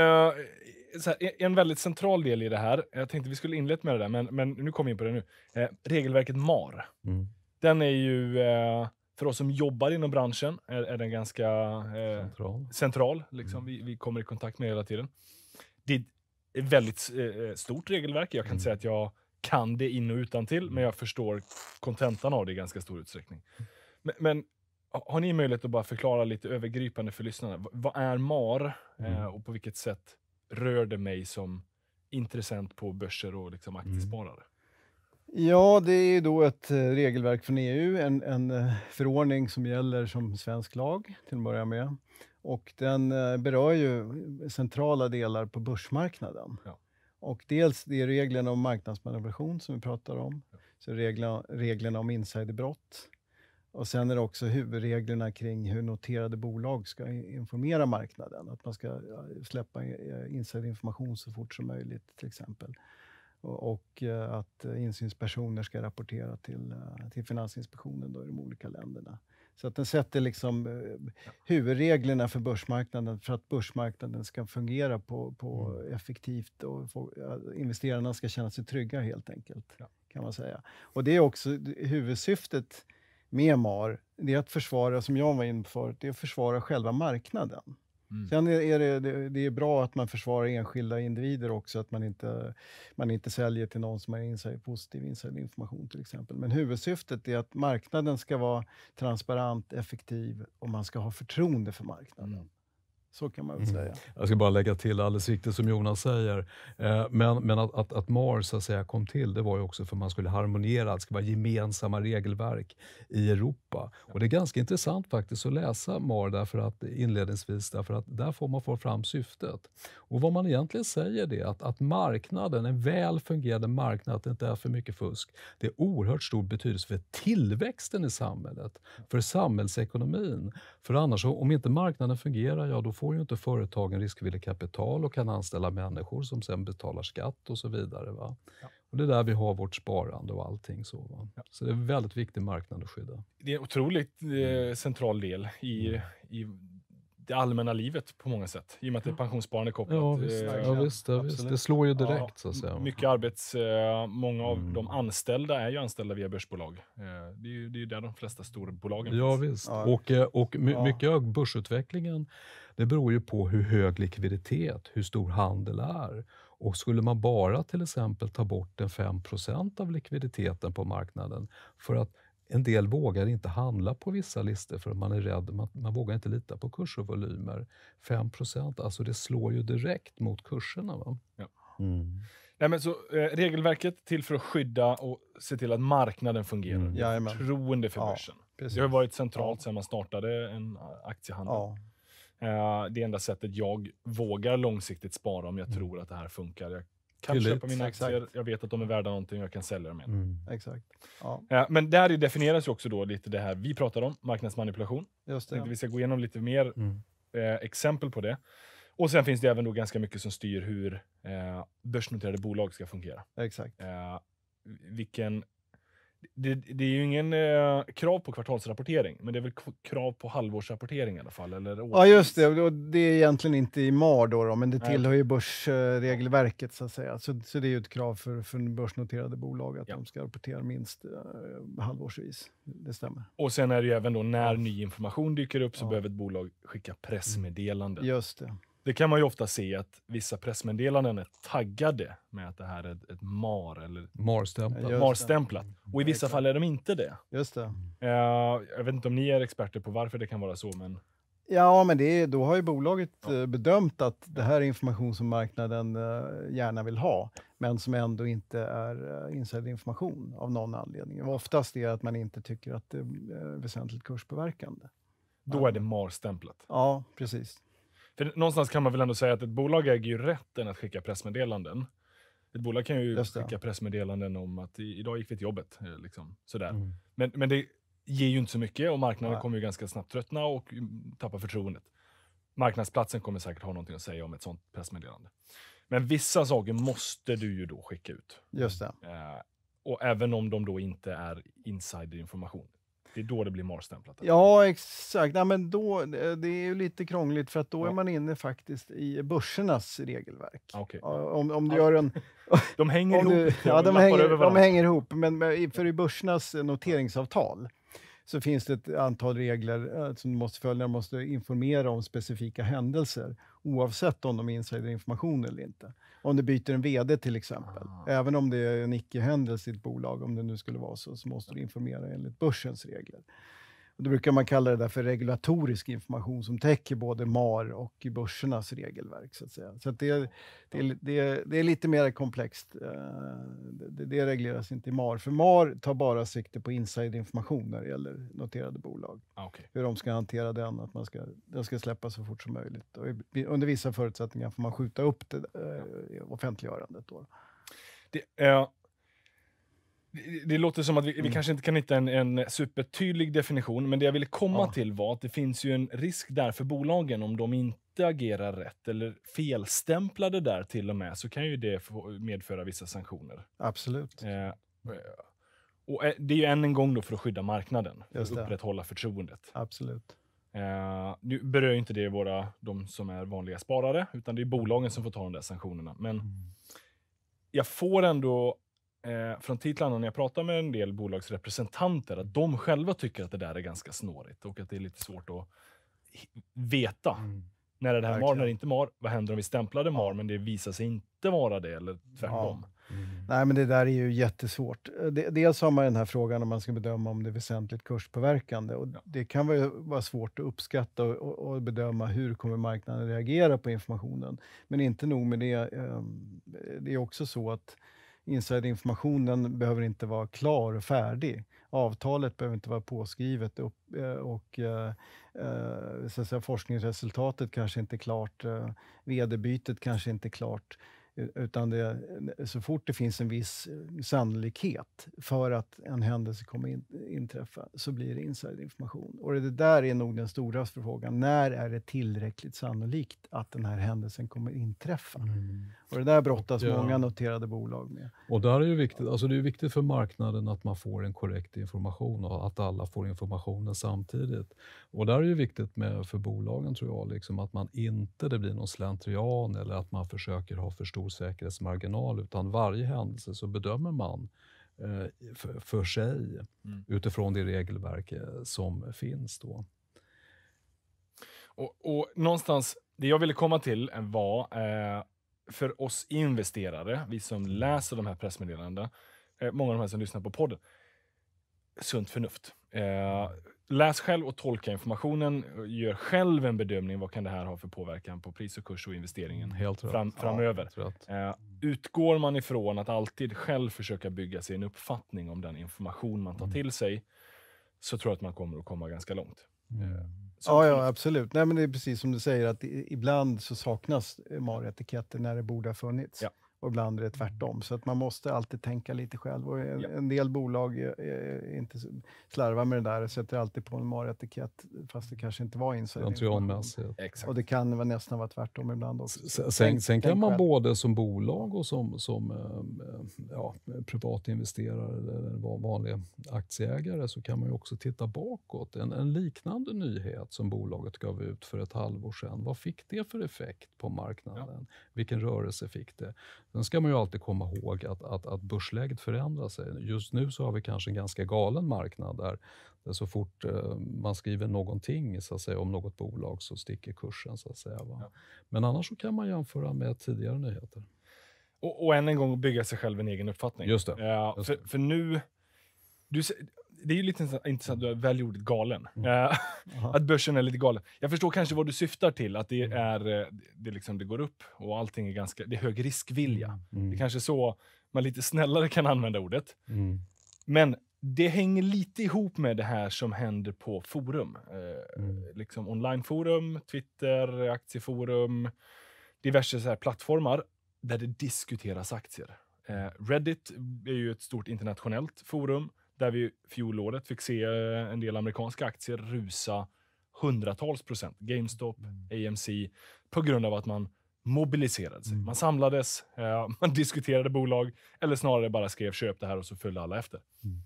här, e-, en väldigt central del i det här, jag tänkte vi skulle inleda med det där, men, men nu kommer vi in på det nu. Eh, regelverket MAR. Mm. Den är ju, eh, för oss som jobbar inom branschen, är, är den ganska eh, central. central mm. liksom. Mm. vi, vi, kommer i kontakt med det hela tiden. Det är ett väldigt eh, eh, stort regelverk. Jag kan inte mm. säga att jag kan det in och utan till, men mm. jag förstår kontentan av det i ganska stor utsträckning. Men, men har ni möjlighet att bara förklara lite övergripande för lyssnarna? Vad är MAR eh, mm. och på vilket sätt rör det mig som intressent på börser och liksom mm. aktiesparare? Mm. Ja, det är då ett eh, regelverk från EU, en, en eh, förordning som gäller som svensk lag till att börja med. Och den berör ju centrala delar på börsmarknaden. Ja. Och dels det är reglerna om marknadsmanipulation som vi pratar om, ja. så reglerna, reglerna om insiderbrott, och Sen är det också huvudreglerna kring hur noterade bolag ska informera marknaden. Att man ska släppa eh, insiderinformation så fort som möjligt, till exempel. Och, eh, att insynspersoner ska rapportera till, eh, till Finansinspektionen då, i de olika länderna. Så att den sätter liksom huvudreglerna för börsmarknaden, för att börsmarknaden ska fungera på, på mm. effektivt och få, investerarna ska känna sig trygga, helt enkelt. Ja. kan man säga. Och Det är också huvudsyftet Myanmar, det är att försvara, som jag var inne på förut, det är att försvara själva marknaden. Mm. Sen är det, det, är bra att man försvarar enskilda individer också, att man inte, man inte säljer till någon som har insider, positiv insiderinformation till exempel. Men huvudsyftet är att marknaden ska vara transparent, effektiv och man ska ha förtroende för marknaden. Mm. Så kan man väl mm. säga. Jag ska bara lägga till, alldeles riktigt som Jonas säger, eh, men, men att, att, att Mars så att säga, kom till, det var ju också för att man skulle harmoniera, det skulle vara gemensamma regelverk i Europa. Och det är ganska intressant faktiskt att läsa MAR därför att, inledningsvis, därför att där får man få fram syftet. Och vad man egentligen säger är att, att marknaden, en väl fungerande marknad, det inte är för mycket fusk, det är oerhört stor betydelse för tillväxten i samhället, för samhällsekonomin. För annars, om inte marknaden fungerar, ja då får får ju inte företagen riskvilligt kapital och kan anställa människor som sen betalar skatt och så vidare. Va? Ja. Och det är där vi har vårt sparande och allting. Så, ja. så det är en väldigt viktig marknad att skydda. Det är en otroligt eh, mm. central del i, mm. i det allmänna livet på många sätt. I och med att det är pensionssparande kopplat. Ja, eh, visst. Ja, visst, ja, visst. Det slår ju direkt. Ja, så att säga. Mycket arbets... Eh, många av mm. de anställda är ju anställda via börsbolag. Eh, det är ju, det är där de flesta storbolagen ja, finns. Visst. Ja, visst. Och, och mycket av börsutvecklingen det beror ju på hur hög likviditet, hur stor handel är. Och skulle man bara till exempel ta bort en 5 av likviditeten på marknaden för att en del vågar inte handla på vissa listor för att man är rädd, man, man vågar inte lita på kurser och volymer. 5 alltså det slår ju direkt mot kurserna. Va? Ja. Mm. Nej, men så, eh, regelverket till för att skydda och se till att marknaden fungerar. Mm. Jajamän. Förtroende för ja, börsen. Precis. Det har varit centralt ja. sedan man startade en eh, aktiehandel. Ja. Eh, det är enda sättet jag vågar långsiktigt spara om jag mm. tror att det här funkar. Jag kan Tillit. köpa mina aktier, jag vet att de är värda någonting och jag kan sälja dem igen. Mm. Exakt. Ja. Eh, men där definieras ju också då lite det här vi pratar om, marknadsmanipulation. Just det, ja. Vi ska gå igenom lite mer mm. Eh, exempel på det. Och sen finns det även då ganska mycket som styr hur börsnoterade bolag ska fungera. Exakt. vilken det, det, är ju ingen eh, krav på kvartalsrapportering, men det är väl krav på halvårsrapportering i alla fall? Eller ja, just det. Och det är egentligen inte i MAR då, då men det tillhör ju börsregelverket så att säga. Så, så det är ju ett krav för, för börsnoterade bolag att ja. de ska rapportera minst eh, halvårsvis. Det stämmer. Och sen är det ju även då när ny information dyker upp så ja. behöver ett bolag skicka pressmeddelanden. Just det. Det kan man ju ofta se att vissa pressmeddelanden är taggade med att det här är ett, MAR eller MAR-stämplat. Och i vissa fall är de inte det. Just det. Eh, jag vet inte om ni är experter på varför det kan vara så, men... Ja, men det är, då har ju bolaget ja. Eh, bedömt att det här är information som marknaden eh, gärna vill ha, men som ändå inte är uh, insiderinformation av någon anledning. Och oftast är det att man inte tycker att det är väsentligt kurspåverkande. Då är det MAR-stämplat? Ja, precis. För någonstans kan man väl ändå säga att ett bolag äger ju rätten att skicka pressmeddelanden. Ett bolag kan ju skicka pressmeddelanden om att idag gick vi till jobbet. Eh, liksom, sådär. Mm. Men, men det ger ju inte så mycket och marknaden Nej. kommer ju ganska snabbt tröttna och mm, tappa förtroendet. Marknadsplatsen kommer säkert ha någonting att säga om ett sånt pressmeddelande. Men vissa saker måste du ju då skicka ut. Just det. Eh, och även om de då inte är insiderinformation. Det är då det blir morstämplat. Ja, exakt. Nej, men då, det är ju lite krångligt för att då ja. är man inne faktiskt i börsernas regelverk. Ah, okay. Om, om du ja. gör en... De hänger ihop. Du, ja, de hänger, de hänger ihop. Men för i börsernas noteringsavtal så finns det ett antal regler eh, som du måste följa. Du måste informera om specifika händelser oavsett om de är insiderinformation eller inte. Om du byter en VD till exempel, ah. även om det är en icke-händelse i ett bolag, om det nu skulle vara så, så måste du informera enligt börsens regler. Då brukar man kalla det där för regulatorisk information som täcker både MAR och börsernas regelverk. Så att säga. Så att det, det, det, det är lite mer komplext. Eh, det, det, regleras inte i MAR, för MAR tar bara sikte på insiderinformation när det gäller noterade bolag. Ah, okay. Hur de ska hantera den, att man ska, den ska släppas så fort som möjligt. Och under vissa förutsättningar får man skjuta upp det, eh, offentliggörandet. Då. Det, eh, det låter som att vi, vi, mm. kanske inte kan hitta en, en supertydlig definition, men det jag ville komma ja. till var att det finns ju en risk där för bolagen om de inte agerar rätt eller felstämplade där till och med, så kan ju det medföra vissa sanktioner. Absolut. Eh, och eh, det är ju än en gång då för att skydda marknaden, Just för upprätthålla förtroendet. Absolut. Eh, nu berör inte det våra, de som är vanliga sparare, utan det är bolagen som får ta de där sanktionerna. Men mm. jag får ändå eh, från tid till annan när jag pratar med en del bolagsrepresentanter att de själva tycker att det där är ganska snårigt och att det är lite svårt att veta. Mm. När är det här Verkligen. mar, när det inte mar? Vad händer om vi stämplade mar, men det visar sig inte vara det, eller tvärtom? Ja. Mm. mm. Nej, men det där är ju jättesvårt. Eh, dels har man den här frågan om man ska bedöma om det är väsentligt kurspåverkande. Och ja. Det kan vara svårt att uppskatta och, och, bedöma hur kommer marknaden reagera på informationen. Men inte nog med det. Ehm, det är också så att insiderinformationen behöver inte vara klar och färdig. Avtalet behöver inte vara påskrivet eh, och, och eh, eh, så att säga, forskningsresultatet kanske inte är klart. Vd-bytet kanske inte är klart. Eh, utan det, eh, så fort det finns en viss eh, sannolikhet för att en händelse kommer in, inträffa, så blir det insiderinformation. Och det där är nog den stora frågan. När är det tillräckligt sannolikt att den här händelsen kommer inträffa? Mm. Och det där brottas ja. många noterade bolag med. Och där är ju viktigt, alltså det är viktigt för marknaden att man får en korrekt information och att alla får informationen samtidigt. Och där är det viktigt med, för bolagen, tror jag, liksom att man inte det blir någon slentrian eller att man försöker ha förståelse osäkerhetsmarginal, utan varje händelse så bedömer man eh, för, för sig mm. utifrån det regelverk eh, som finns. Då. Och, och någonstans, det jag ville komma till eh, var, eh, för oss investerare, vi som mm. läser de här pressmeddelandena, eh, många av de här som lyssnar på podden, sunt förnuft. Eh, läs själv och tolka informationen. Gör själv en bedömning. Vad kan det här ha för påverkan på pris och kurs och investeringen mm, helt fram, framöver? Ja, uh, eh, utgår man ifrån att alltid själv försöka bygga sig en uppfattning om den information man tar mm. till sig, så tror jag att man kommer att komma ganska långt. Mm. Ja, ja, absolut. Nej, men det är precis som du säger, att ibland så saknas Mario-etiketter när det borde ha funnits. Ja och ibland är det tvärtom. Så att man måste alltid tänka lite själv. Och en, eh, ja. en del bolag eh, eh, är, inte slarvar med det där och sätter alltid på en maretikett fast det kanske inte var insider. Slentrianmässigt. Exakt. Och det kan nästan vara tvärtom ibland också. Sen, sen, sen kan man själv. både som bolag och som, som ja, privatinvesterare eller vanlig aktieägare så kan man ju också titta bakåt. En, en liknande nyhet som bolaget gav ut för ett halvår sedan, vad fick det för effekt på marknaden? Ja. Vilken rörelse fick det? Sen ska man ju alltid komma ihåg att, att, att börsläget förändrar sig. Just nu så har vi kanske en ganska galen marknad där, där så fort eh, man skriver någonting så att säga, om något bolag så sticker kursen. Så att säga, ja. Men annars så kan man jämföra med tidigare nyheter. Och, och än en gång bygga sig själv en egen uppfattning. Just det. Ja, Just för, för, nu... Du, det är ju lite intressant, du har välgjordigt galen. Mm. Eh, att börsen är lite galen. Jag förstår kanske vad du syftar till, att det, mm. är, eh, det, liksom, det går upp och allting är ganska, det är hög riskvilja. Mm. Det är mm. kanske så man lite snällare kan använda ordet. Mm. Men det hänger lite ihop med det här som händer på forum. Eh, mm. liksom onlineforum, Twitter, aktieforum, diverse så här plattformar där det diskuteras aktier. Eh, Reddit är ju ett stort internationellt forum där vi fjolåret fick se eh, en del amerikanska aktier rusa hundratals procent. GameStop, mm. AMC, på grund av att man mobiliserade sig. Mm. Man samlades, eh, man diskuterade bolag, eller snarare bara skrev köp det här och så följde alla efter. Mm.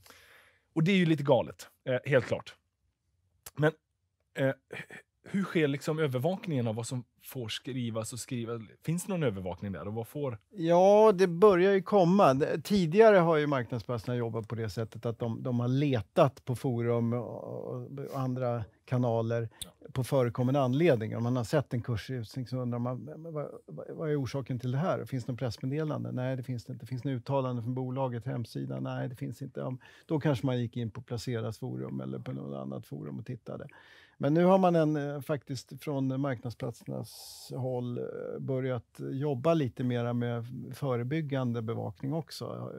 Och det är ju lite galet, eh, helt klart. Men hur sker liksom övervakningen av vad som får skrivas och skrivas? Finns det någon övervakning där och vad får? Ja, det börjar ju komma. Tidigare har ju marknadsplatsarna jobbat på det sättet att de, de har letat på forum och andra kanaler på förekommen anledning. Om man har sett en kursrusning så undrar man vad, vad, är orsaken till det här? Finns det något pressmeddelande? Nej, det finns det inte. Finns det uttalande från bolaget, hemsida? Nej, det finns inte. Då kanske man gick in på Placeras forum eller på något annat forum och tittade. Men nu har man en, eh, faktiskt från marknadsplatsernas håll eh, börjat jobba lite mera med förebyggande bevakning också.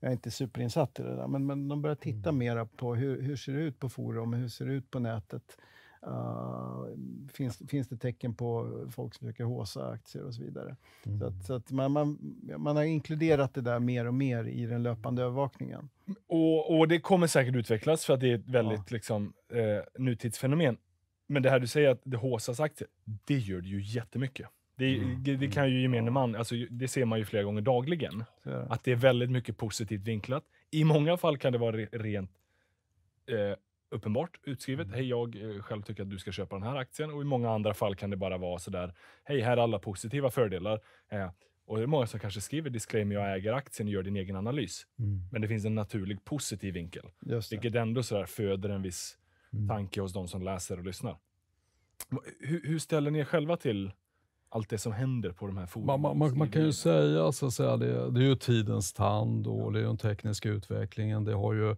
Jag är inte superinsatt i det där, men, men de börjar titta mm. mera på hur, hur ser det ut på forum, hur ser det ut på nätet? Uh, finns, finns det tecken på folk som försöker håsa aktier och så vidare. Mm. Så, att, mm. så att, man, man, man har inkluderat det där mer och mer i den löpande övervakningen. Och, och det kommer säkert utvecklas för att det är ett väldigt ja. liksom, eh, nutidsfenomen. Men det här du säger att det håsas aktier, det gör det ju jättemycket. Det, mm. det, det kan ju gemene man, alltså, det ser man ju flera gånger dagligen, det. att det är väldigt mycket positivt vinklat. I många fall kan det vara re, rent eh, uppenbart utskrivet. Mm. Hej, jag eh, själv tycker att du ska köpa den här aktien. Och i många andra fall kan det bara vara så där. Hej, här är alla positiva fördelar. Eh, och det är många som kanske skriver disclaimer, jag äger aktien, gör din egen analys. Mm. Men det finns en naturlig positiv vinkel, vilket ändå så där föder en viss mm. tanke hos de som läser och lyssnar. Hur, hur ställer ni er själva till allt det som händer på de här forumen. Man, man, man, kan ju säga, så att säga det, det är ju tidens tand och det är ju den tekniska utvecklingen. Det har ju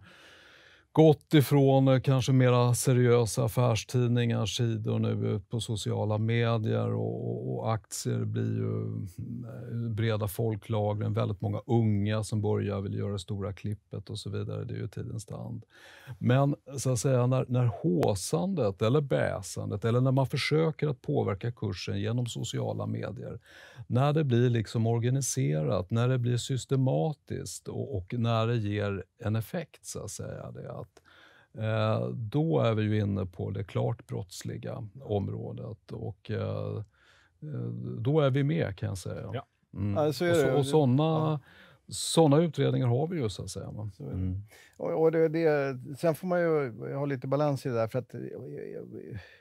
gått ifrån eh, kanske mera seriösa affärstidningars sidor nu ut på sociala medier och, och, aktier blir ju eh, breda folklagren, väldigt många unga som börjar vill göra det stora klippet och så vidare. Det är ju tidens tand. Men så att säga, när, när håsandet eller bäsandet eller när man försöker att påverka kursen genom sociala medier, när det blir liksom organiserat, när det blir systematiskt och, och när det ger en effekt så att säga. Det, att Eh, då är vi ju inne på det klart brottsliga området och eh, eh, då är vi med kan jag säga. Mm. Ja, så och, så, och sådana ja sådana utredningar har vi ju, så att säga. Mm. Och, och det, det, sen får man ju ha lite balans i det där, för att eh,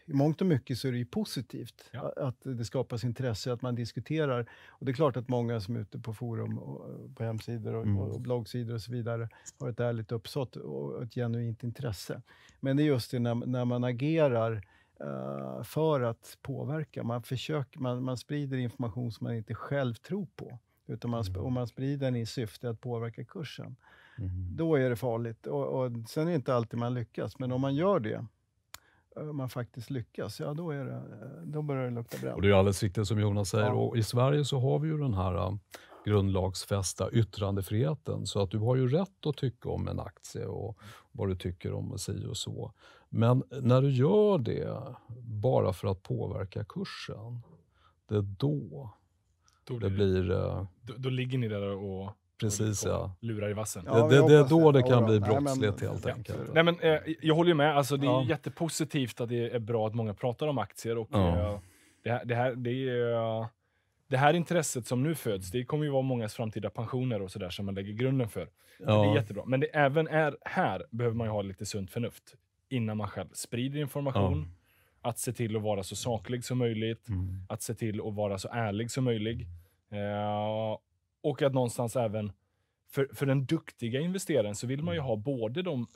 i mångt och mycket så är det ju positivt ja. att det skapas intresse, att man diskuterar. Och det är klart att många som är ute på forum, och, på hemsidor och, mm. och bloggsidor och så vidare har ett ärligt uppsåt och ett genuint intresse. Men det är just det när, när man agerar uh, för att påverka. Man, försöker, man, man sprider information som man inte själv tror på utan man, mm. om man sprider den i syfte att påverka kursen, mm. då är det farligt. Och, och, sen är det inte alltid man lyckas, men om man gör det, eh, om man faktiskt lyckas, ja då, är det, eh, då börjar det lukta bränt. Och det är alldeles riktigt som Jonas säger. Ja. Och I Sverige så har vi ju den här eh, grundlagsfästa yttrandefriheten, så att du har ju rätt att tycka om en aktie och vad du tycker om si och så. Men när du gör det bara för att påverka kursen, det är då då blir, det blir, uh, då, då, ligger ni där och, precis, och liksom ja. lurar i vassen. Ja, det, det, det är då det kan bli brottsligt, nej, men, helt enkelt. Nej, men, eh, jag håller med. Alltså, det är ja. jättepositivt att det är bra att många pratar om aktier. Och, eh, det, här, det, här, det, är, eh, det här intresset som nu föds, det kommer ju vara mångas framtida pensioner och sådär som man lägger grunden för. Det är jättebra. Men det även är här behöver man ju ha lite sunt förnuft innan man själv sprider information att se till att vara så saklig som möjligt, mm. att se till att vara så ärlig som möjligt. Eh, och att någonstans även, för, för den duktiga investeraren så vill man ju mm. ha både de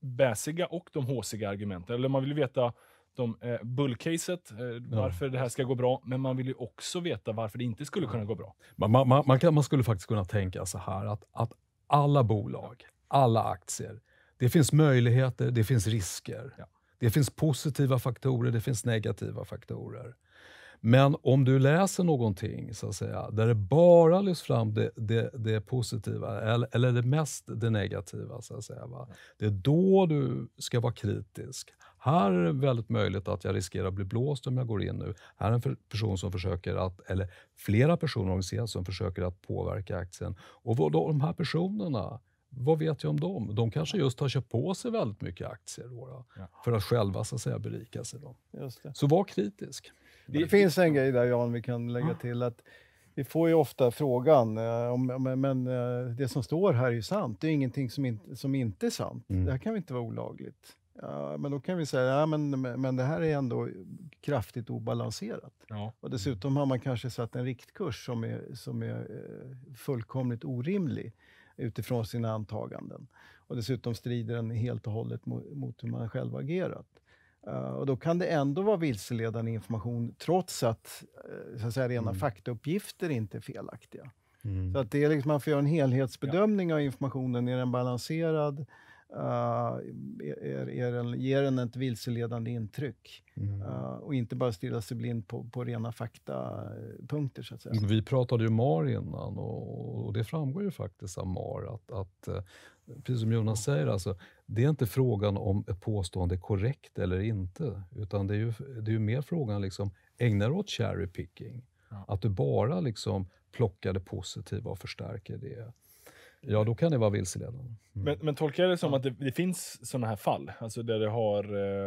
bäsiga och de håsiga argumenten. Eller man vill veta de, eh, bullcaset, eh, varför ja. det här ska gå bra, men man vill ju också veta varför det inte skulle kunna gå bra. Man, man, man, kan, man skulle faktiskt kunna tänka så här att, att alla bolag, alla aktier, det finns möjligheter, det finns risker. Ja. Det finns positiva faktorer, det finns negativa faktorer. Men om du läser någonting så att säga, där det bara lyfts fram det, det, det positiva, eller, eller det mest det negativa, så att säga, va? det är då du ska vara kritisk. Här är det väldigt möjligt att jag riskerar att bli blåst om jag går in nu. Här är en person som försöker att, eller flera personer organiserat som försöker att påverka aktien. Och då, de här personerna vad vet jag om dem? De kanske just har köpt på sig väldigt mycket aktier då, ja. för att själva så att säga, berika sig. Då. Så var kritisk. Det finns en grej där, Jan, vi kan lägga till. att Vi får ju ofta frågan, eh, men eh, det som står här är ju sant. Det är ingenting som, in, som inte är sant. Mm. Det här kan väl inte vara olagligt? Ja, men då kan vi säga, ja, men, men det här är ändå kraftigt obalanserat. Ja. Och dessutom har man kanske satt en riktkurs som är, som är eh, fullkomligt orimlig utifrån sina antaganden. Och dessutom strider den helt och hållet mot, mot hur man själv agerat. Uh, och då kan det ändå vara vilseledande information trots att, eh, så att säga, rena mm. faktauppgifter inte är felaktiga. Mm. Så att det är liksom, man får göra en helhetsbedömning ja. av informationen. Är den balanserad? uh, är, är en, ger en ett vilseledande intryck. Mm. Uh, och inte bara stirra sig blind på, på rena faktapunkter. Så att säga. Vi pratade ju MAR innan och, och det framgår ju faktiskt av MAR att, att eh, precis som Jonas säger, alltså, det är inte frågan om ett påstående är korrekt eller inte, utan det är ju, det är ju mer frågan liksom, ägnar du åt cherry picking? Ja. Att du bara liksom plockar det positiva och förstärker det. Ja, då kan det vara vilseledande. Mm. Men, men tolkar jag det som att det, det finns sådana här fall? Alltså där det har...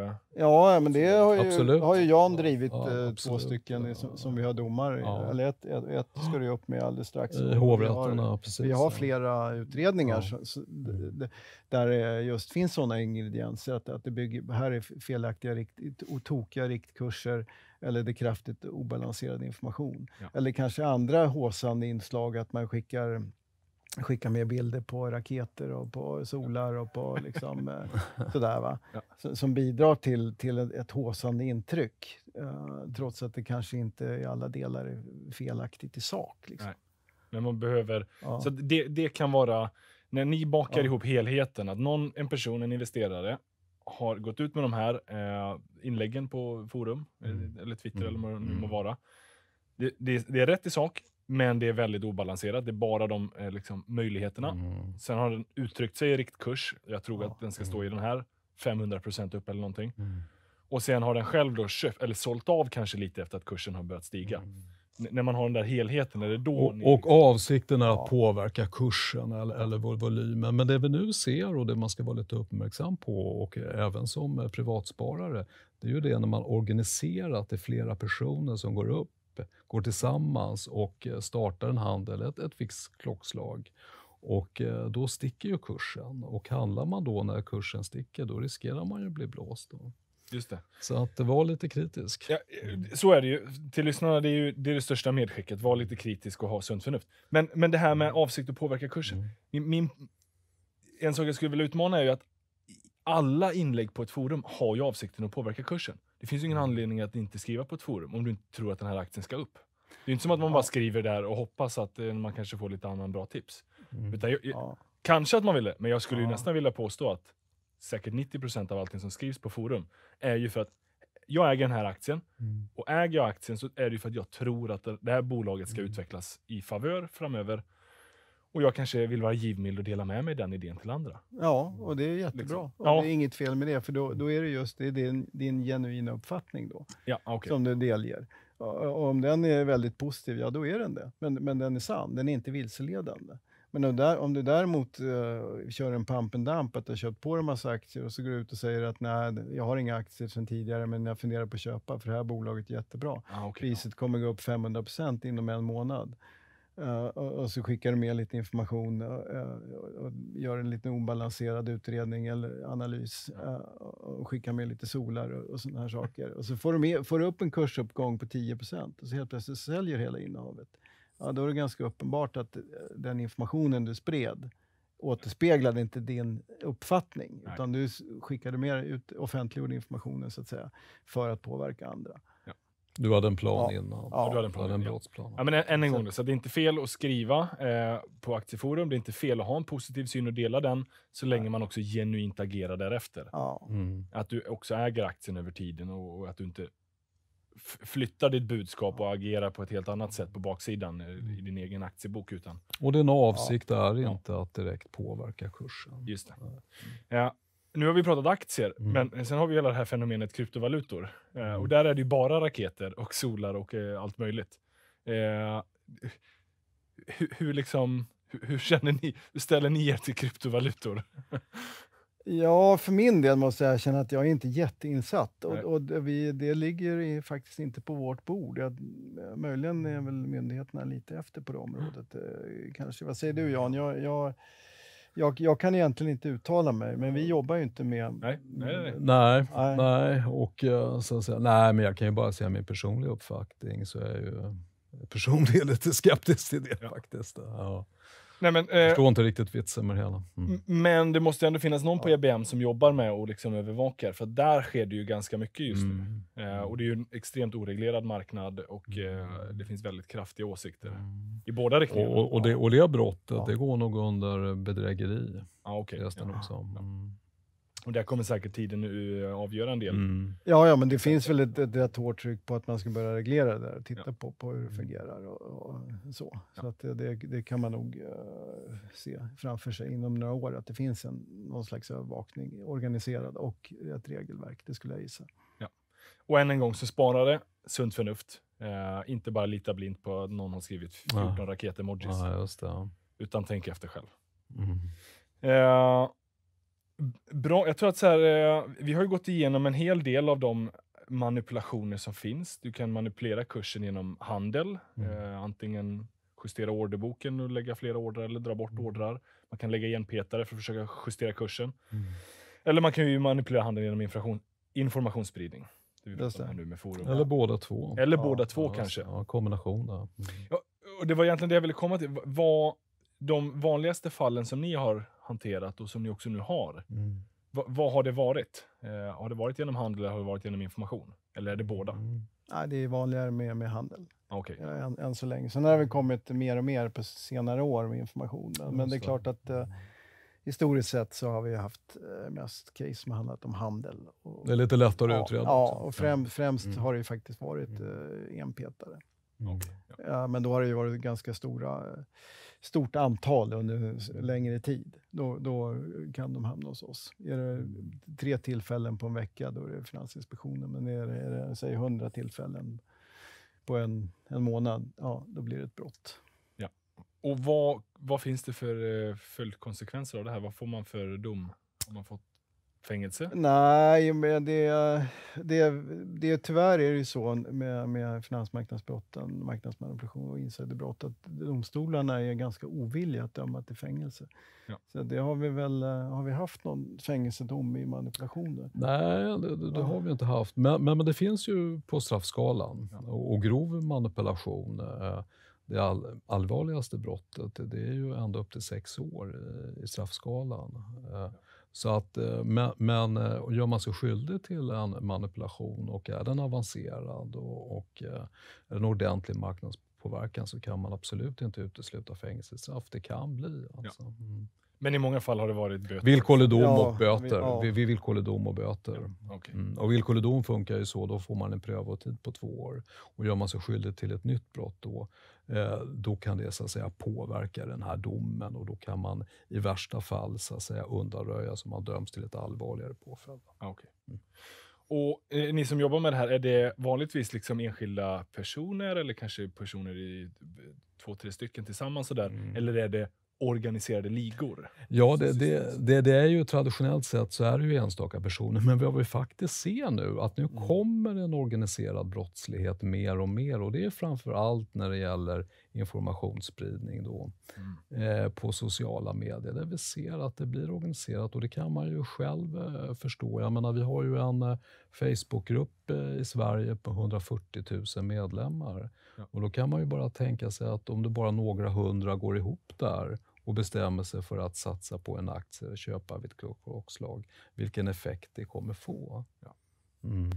Eh... Ja, men det har ju, har ju Jan drivit eh, ja, två stycken som, som, vi har domar ja. Eller ett, ett, ett ska du upp med alldeles strax. Eh, I hovrätten, ja, precis. Vi har flera utredningar ja. så, så, där det just finns sådana ingredienser. Att, att det bygger, här är felaktiga rikt, och tokiga riktkurser eller det är kraftigt obalanserad information. Eller kanske andra håsande inslag, att man skickar skicka med bilder på raketer och på solar och på liksom, eh, sådär. Va? Ja. Som bidrar till, till ett håsande intryck, eh, trots att det kanske inte i alla delar är felaktigt i sak. Liksom. Nej. Men man behöver... Ja. Så det, det kan vara, när ni bakar ja. ihop helheten, att någon, en person, en investerare, har gått ut med de här eh, inläggen på forum, mm. eller Twitter mm. eller vad det nu må mm. vara. Det, det, det är rätt i sak, men det är väldigt obalanserat. Det är bara de eh, liksom, möjligheterna. Mm. Sen har den uttryckt sig i riktkurs. Jag tror ja, att den ska stå i den här. 500 upp eller någonting. Mm. Och sen har den själv då köpt, eller sålt av kanske lite efter att kursen har börjat stiga. Mm. När man har den där helheten, är det då Och, ni... och liksom- avsikten är att påverka kursen eller, eller volymen. Men det vi nu ser och det man ska vara lite uppmärksam på, och även som privatsparare, det är ju det när man organiserat är flera personer som går upp går tillsammans och eh, startar en handel, ett, ett fixt klockslag. Och eh, då sticker ju kursen. Och handlar man då när kursen sticker, då riskerar man ju att bli blåst. Då. Just det. Så att var lite kritisk. Ja, eh, mm. så är det ju. Till lyssnarna, det är ju det, är det största medskicket. Var lite kritisk och ha sunt förnuft. Men, men det här med mm. avsikt att påverka kursen. Mm. Min, min, en sak jag skulle vilja utmana är ju att alla inlägg på ett forum har ju avsikten att påverka kursen. Det finns ju ingen mm. anledning att inte skriva på ett forum om du inte tror att den här aktien ska upp. Det är inte som att man bara skriver där och hoppas att eh, man kanske får lite annan bra tips. Mm. Jag, ja. Kanske att man vill det, men jag skulle ja. nästan vilja påstå att säkert 90 av allting som skrivs på forum är ju för att jag äger den här aktien mm. och äger jag aktien så är det ju för att jag tror att det här bolaget ska mm. utvecklas i favör framöver och jag kanske vill vara givmild och dela med mig den idén till andra. Ja, och det är jättebra. Liksom. Ja. Det är inget fel med det, för då, då är det just det din, din genuina uppfattning då, ja, okay. som du delger. Och om den är väldigt positiv, ja då är den det. Men, men den är sann, den är inte vilseledande. Men om, där, om du däremot uh, kör en pump and dump, att du har köpt på dig en massa aktier och så går du ut och säger att nej, jag har inga aktier sedan tidigare, men jag funderar på att köpa, för det här bolaget är jättebra. Ah, okay, Priset ja. kommer gå upp 500 inom en månad. Eh, och så skickar du med lite information eh, och gör en lite obalanserad utredning eller analys eh, och skickar med lite solar och, sådana här saker. Och så får du, med, får du upp en kursuppgång på 10 och så helt plötsligt säljer hela innehavet. Ja, då är det ganska uppenbart att den informationen du spred återspeglade inte din uppfattning, utan du skickade mer ut offentliggjord informationen så att säga, för att påverka andra. Du hade en plan ja. innan. Ja. Du hade en, plan, hade en brottsplan. Ja, men än en gång, så det är inte fel att skriva eh, på Aktieforum. Det är inte fel att ha en positiv syn och dela den, så länge man också genuint agerar därefter. Ja. Mm. Att du också äger aktien över tiden och, och att du inte flyttar ditt budskap och agerar på ett helt annat sätt på baksidan eh, i din egen aktiebok. Utan, och din avsikt är inte att direkt påverka kursen. Just det. Ja, nu har vi pratat aktier, mm. men sen har vi hela det här fenomenet kryptovalutor. Eh, och där är det ju bara raketer och solar och eh, allt möjligt. Eh, hur, hur, liksom, hur, känner ni? Hur ställer ni er till kryptovalutor? ja, för min del måste jag erkänna att jag är inte jätteinsatt. Och, och det, vi, det ligger i, faktiskt inte på vårt bord. Jag, möjligen är väl myndigheterna lite efter på det området. Mm. Eh, kanske. Vad säger du Jan? jag, jag jag, jag, kan egentligen inte uttala mig, men vi jobbar ju inte med... Nej, nej, nej. nej. nej. Och eh, så, så, nej, men jag kan ju bara säga min personliga uppfattning, så är jag ju personligen lite skeptisk till det ja. faktiskt. Ja. Nej, men, eh, förstår inte riktigt vitsen med det hela. Mm. Men det måste ändå finnas någon på EBM som jobbar med och liksom övervakar, för där sker det ju ganska mycket just nu. Mm. Eh, och det är ju en extremt oreglerad marknad och eh, mm. det finns väldigt kraftiga åsikter mm. i båda riktningarna. Och, och, det, och det brottet, ja. det går nog under bedrägeri. Ah, okay. ja. också. Mm. Och där kommer säkert tiden eh, avgöra en del. Mm. Ja, ja, men det finns väl ett, ett rätt hårt tryck på att man ska börja reglera det där och titta ja. på, på hur det mm. fungerar och, och så. Ja. Så att det, det, kan man nog eh, se framför sig inom några år, att det finns en, någon slags övervakning organiserad och ett regelverk, det skulle jag gissa. Ja. Och än en gång, så spara det. sunt förnuft. Uh, inte bara lita blint på att någon har skrivit 14 ja. raket-emojis, ja, utan tänk efter själv. Mm. Uh, bra. Jag tror att så här, eh, vi har gått igenom en hel del av de manipulationer som finns. Du kan manipulera kursen genom handel, mm. eh, antingen justera orderboken och lägga fler ordrar eller dra bort mm. ordrar. Man kan lägga genpetare. för att försöka justera kursen. Mm. Eller man kan ju manipulera handeln genom information, informationsspridning. Eller båda två. Eller ja, båda två ja, kanske. Ja, kombination där. Mm. Ja, och det var egentligen det jag ville komma till. Vad, de vanligaste fallen som ni har hanterat och som ni också nu har, mm. vad har det varit? Eh, har det varit genom handel eller har det varit genom information? Eller är det båda? Mm. Nej, det är vanligare med, med handel ah, okay. Eh, än, än så länge. Sen har det kommit mer och mer på senare år med information. Men, mm, men det är klart att eh, historiskt sett så har vi haft eh, mest case som handlat om handel. Och, det är lite lättare att utreda. Ja, och främ, mm. främst mm. har det ju faktiskt varit mm. eh, enpetare. Mm. ja. men då har det ju varit ganska stora, eh, stort antal under mm. längre tid. Då, då kan de hamna hos oss. Är det mm. tre tillfällen på en vecka, då är det Finansinspektionen. Men är det, är det säg hundra tillfällen på en, en månad, ja, då blir det ett brott. Ja. Och vad, vad finns det för eh, följdkonsekvenser av det här? Vad får man för dom? Om man fått fängelse? Nej, men det, det, det, tyvärr är det ju så med, med finansmarknadsbrotten, marknadsmanipulation och insiderbrott att domstolarna är ganska ovilliga att döma till fängelse. Ja. Så det har vi väl har vi haft någon fängelsedom i manipulationer? Nej, det, det, det har vi inte haft. Men, men, men, det finns ju på straffskalan. Ja. Och, och, grov manipulation eh, det all, allvarligaste brottet, det är ju ända upp till sex år i, eh, i straffskalan. Eh, ja. Så att, eh, men, eh, gör man sig skyldig till en manipulation och är den avancerad och, och eh, en ordentlig marknadspåverkan så kan man absolut inte utesluta fängelsestraff. Det kan bli. Alltså. Ja. Mm. Men i många fall har det varit böter? Villkorlig dom ja, och böter. Ja. Vi, vi villkorlig dom och böter. Ja, okay. mm. Och villkorlig dom funkar ju så, då får man en prövotid på två år. Och gör man sig skyldig till ett nytt brott då, eh, då kan det så att säga påverka den här domen och då kan man i värsta fall så att säga undanröja så man döms till ett allvarligare påföljd. Okay. Mm. Och eh, Ni som jobbar med det här, är det vanligtvis liksom enskilda personer eller kanske personer i eh, två, tre stycken tillsammans? Sådär? Mm. Eller är det organiserade ligor. Ja, det, det, det, det, är ju traditionellt sett så är det ju enstaka personer, men vad vi faktiskt ser nu att nu mm. kommer en organiserad brottslighet mer och mer och det är framför allt när det gäller informationsspridning då, mm. eh, på sociala medier, där vi ser att det blir organiserat och det kan man ju själv eh, förstå. Jag menar, vi har ju en eh, Facebookgrupp eh, i Sverige på 140 000 medlemmar ja. och då kan man ju bara tänka sig att om det bara några hundra går ihop där och bestämmer sig för att satsa på en aktie eller köpa vid ett klockslag, vilken effekt det kommer få. Ja. Mm.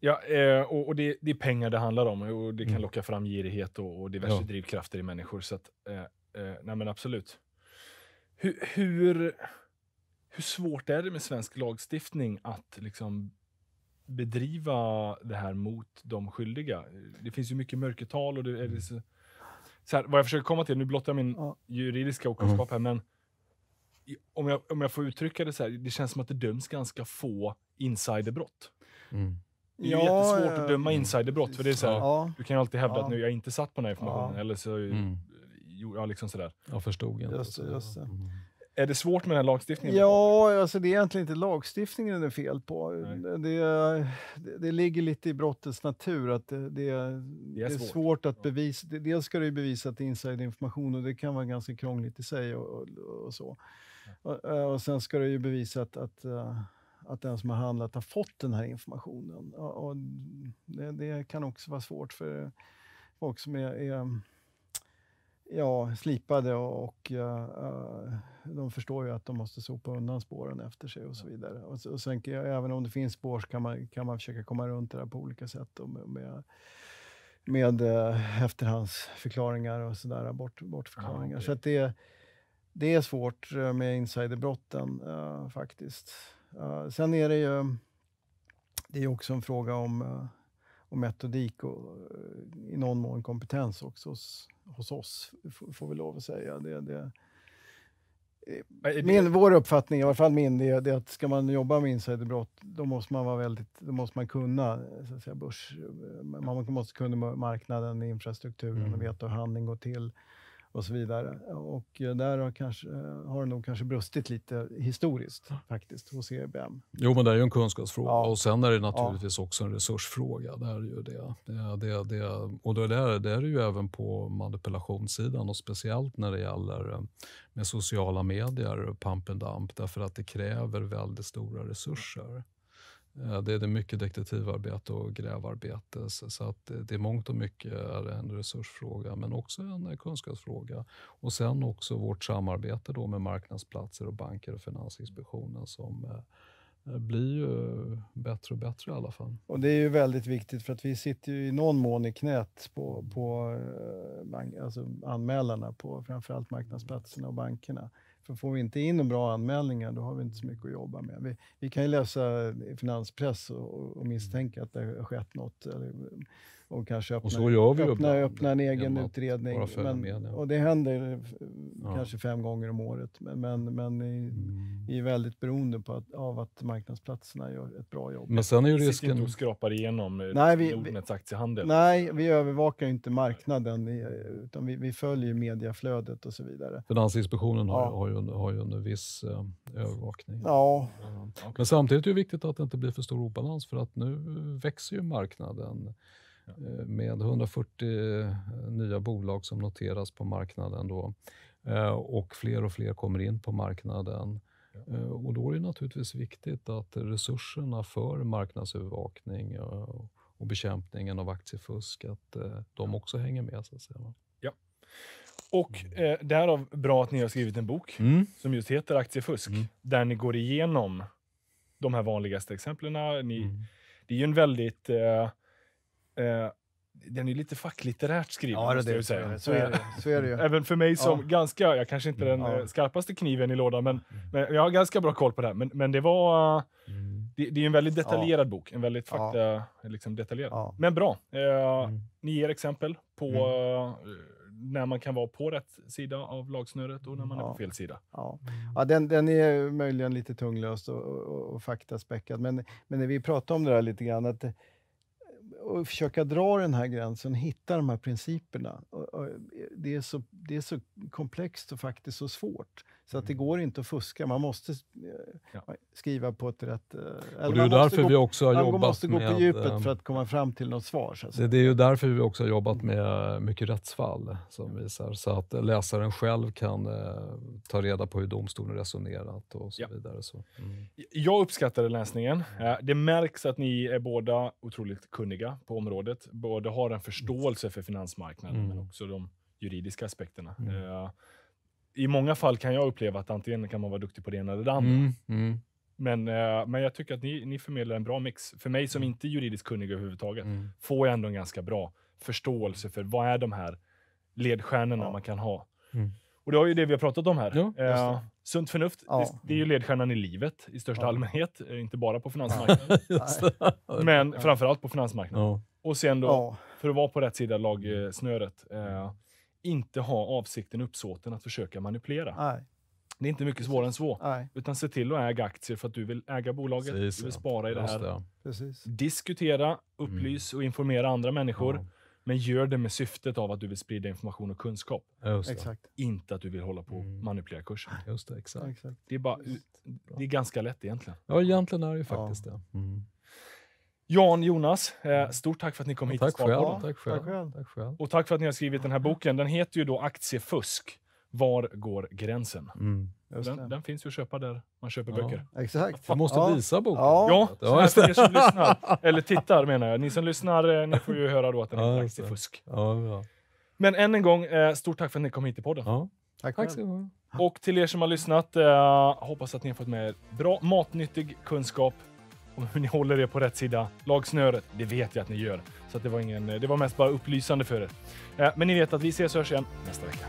Ja, eh, och, det, är pengar det handlar om och det kan mm. locka fram girighet och, diverse ja. drivkrafter i människor. Så att, eh, eh, nej men absolut. Hur, hur, hur svårt är det med svensk lagstiftning att liksom bedriva det här mot de skyldiga? Det finns ju mycket mörkertal och det, är det mm. så, liksom- så här, vad jag försöker komma till, nu blottar jag min ja. juridiska mm. okunskap här, men om jag, om jag får uttrycka det så här, det känns som att det döms ganska få insiderbrott. Mm. Det är ja, jättesvårt att döma mm. insiderbrott, för det är så här, ja. du kan ju alltid hävda ja. att nu, jag inte satt på den här informationen, eller så mm. jag liksom sådär. Jag förstod inte. Just, så, just. Mm. Är det svårt med den här lagstiftningen? Ja, alltså det är egentligen inte lagstiftningen det är fel på. Det, det, ligger lite i brottets natur att det, det är, är, svårt. är, svårt. att bevisa. Dels ska det bevisa att det är insiderinformation och det kan vara ganska krångligt i sig och, och, så. Och, eh, och, sen ska det ju bevisa att, att, eh, att den som har handlat har fått den här informationen. Och, det, kan också vara svårt för folk som är, är ja, slipade och, och eh, uh, eh, de förstår ju att de måste sopa undan spåren efter sig och så vidare. Och, och sen, även om det finns spår så kan man, kan man försöka komma runt det där på olika sätt och med, med, med uh, efterhandsförklaringar och sådär, bort, bortförklaringar. Ah, okay. Så att det, det är svårt med insiderbrotten uh, faktiskt. sen är det ju det är också en fråga om och metodik och eh, i någon mån kompetens också hos, hos oss, får vi lov att säga. Det, eh, det, min, vår uppfattning, i alla fall min, det är, att ska man jobba med insiderbrott, då måste man vara väldigt, då måste man kunna eh, så att säga, börs, man måste kunna marknaden, infrastrukturen mm. och veta hur handling går till och så vidare. Och eh, där har, kanske, eh, har det nog kanske brustit lite historiskt faktiskt hos EBM. Jo, men det är ju en kunskapsfråga ja. och sen är det naturligtvis ja. också en resursfråga. Det är ju det. det, det, det och det är, det är ju även på manipulationssidan och speciellt när det gäller eh, med sociala medier, pump and dump, därför att det kräver väldigt stora resurser. Eh, det är det mycket detektivarbete och grävarbete, så att eh, det är mångt och mycket är en resursfråga, men också en eh, kunskapsfråga. Och sen också vårt samarbete då med marknadsplatser och banker och Finansinspektionen som blir ju bättre och bättre i alla fall. Och det är ju väldigt viktigt för att vi sitter ju i någon mån i knät på, på alltså anmälarna på framförallt marknadsplatserna och bankerna. För får vi inte in de bra anmälningar, då har vi inte så mycket att jobba med. Vi, vi kan ju läsa finanspress och, och misstänka att det har skett något. Eller, och kanske öppna, och så gör vi öppna, öppna en egen utredning. Men, Och det händer ja. kanske fem gånger om året, men, men, men i, mm. är väldigt beroende på att, av att marknadsplatserna gör ett bra jobb. Men sen är ju risken... Sitter inte skrapar igenom eh, nej, vi, Nordnets aktiehandel? Nej, vi övervakar inte marknaden, utan vi, vi följer mediaflödet och så vidare. Finansinspektionen har, ja. har, ju, har ju en viss eh, övervakning. Ja. Men samtidigt är det viktigt att det inte blir för stor obalans, för att nu växer ju marknaden. Eh, med 140 eh, nya bolag som noteras på marknaden då, eh, och fler och fler kommer in på marknaden. Och då är det naturligtvis viktigt att resurserna för marknadsövervakning och bekämpningen av aktiefusk, att de också hänger med. Så att säga. Ja. Och eh, därav bra att ni har skrivit en bok mm. som just heter Aktiefusk, mm. där ni går igenom de här vanligaste exemplen. Ni, mm. Det är ju en väldigt eh, Eh, den är lite facklitterärt skriven, ja, det måste jag säga. Så är det, så är det ju. Även för mig som ja. ganska, jag kanske inte är den ja. Eh, skarpaste kniven i lådan, men, mm. men, jag har ganska bra koll på det här. Men, men det var... Mm. Det, det, är en väldigt detaljerad bok, en väldigt fakta, liksom detaljerad. Men bra. Eh, mm. Ni ger exempel på mm. Eh, när man kan vara på rätt sida av lagsnöret och när man är på fel sida. Ja, mm. ja den, den är möjligen lite tunglöst och, och, och faktaspäckad, men, men när vi pratade om det där lite grann, att och försöka dra den här gränsen, hitta de här principerna. Det är så, det är så komplext och faktiskt så svårt. Så att det går inte att fuska. Man måste eh, skriva på ett rätt... Eh, och det är därför gå, vi också har jobbat måste gå med, på djupet eh, för att komma fram till något svar. Det, det, är ju därför vi också har jobbat med mycket rättsfall som visar, så att läsaren själv kan eh, ta reda på hur domstolen resonerat och så ja. vidare. Så. Mm. Jag uppskattade läsningen. Det märks att ni är båda otroligt kunniga på området. Både har en förståelse för finansmarknaden, mm. men också de juridiska aspekterna. Mm i många fall kan jag uppleva att antingen kan man vara duktig på det ena eller det andra. Mm, mm. Men, eh, men jag tycker att ni, ni förmedlar en bra mix. För mig som mm. inte är juridiskt kunnig överhuvudtaget mm. får jag ändå en ganska bra förståelse för vad är de här ledstjärnorna ja. man kan ha. Mm. Och det är ju det vi har pratat om här. Jo, eh, sunt förnuft, ja. det, det, är ju ledstjärnan i livet i största ja. allmänhet, eh, inte bara på finansmarknaden. men framförallt på finansmarknaden. Och sen då, för att vara på rätt sida lagsnöret, eh, inte ha avsikten uppsåten att försöka manipulera. Nej. Det är inte mycket svårare än så. Nej. Utan se till att äga aktier för att du vill äga bolaget. Precis, du vill spara i det här. Det. Precis. Diskutera, upplys mm. och informera andra människor. Ja. Men gör det med syftet av att du vill sprida information och kunskap. Inte att du vill hålla på och mm. manipulera kursen. Just det, exakt. exakt. Det, är bara, det är ganska lätt egentligen. Ja, egentligen är det ju faktiskt ja. det. Mm. Jan, Jonas, eh, mm. stort tack för att ni kom hit. Tack själv, ja, tack, själv, tack, själv. tack själv. Och tack för att ni har skrivit den här boken. Den heter ju då Aktiefusk. Var går gränsen? Mm. Den, den, finns ju att köpa där man köper ja. böcker. Exakt. Man måste ja. visa boken. Ja, ja för er som lyssnar. Eller tittar menar jag. Ni som lyssnar eh, ni får ju höra då att den heter ja, Aktiefusk. Men än en gång, eh, stort tack för att ni kom hit till podden. Tack, tack Och till er som har lyssnat, hoppas att ni har fått med er bra matnyttig kunskap om hur ni håller er på rätt sida lagsnöret. Det vet jag att ni gör, så det, var ingen, det var mest bara upplysande för er. Eh, men ni vet att vi ses och hörs igen nästa vecka.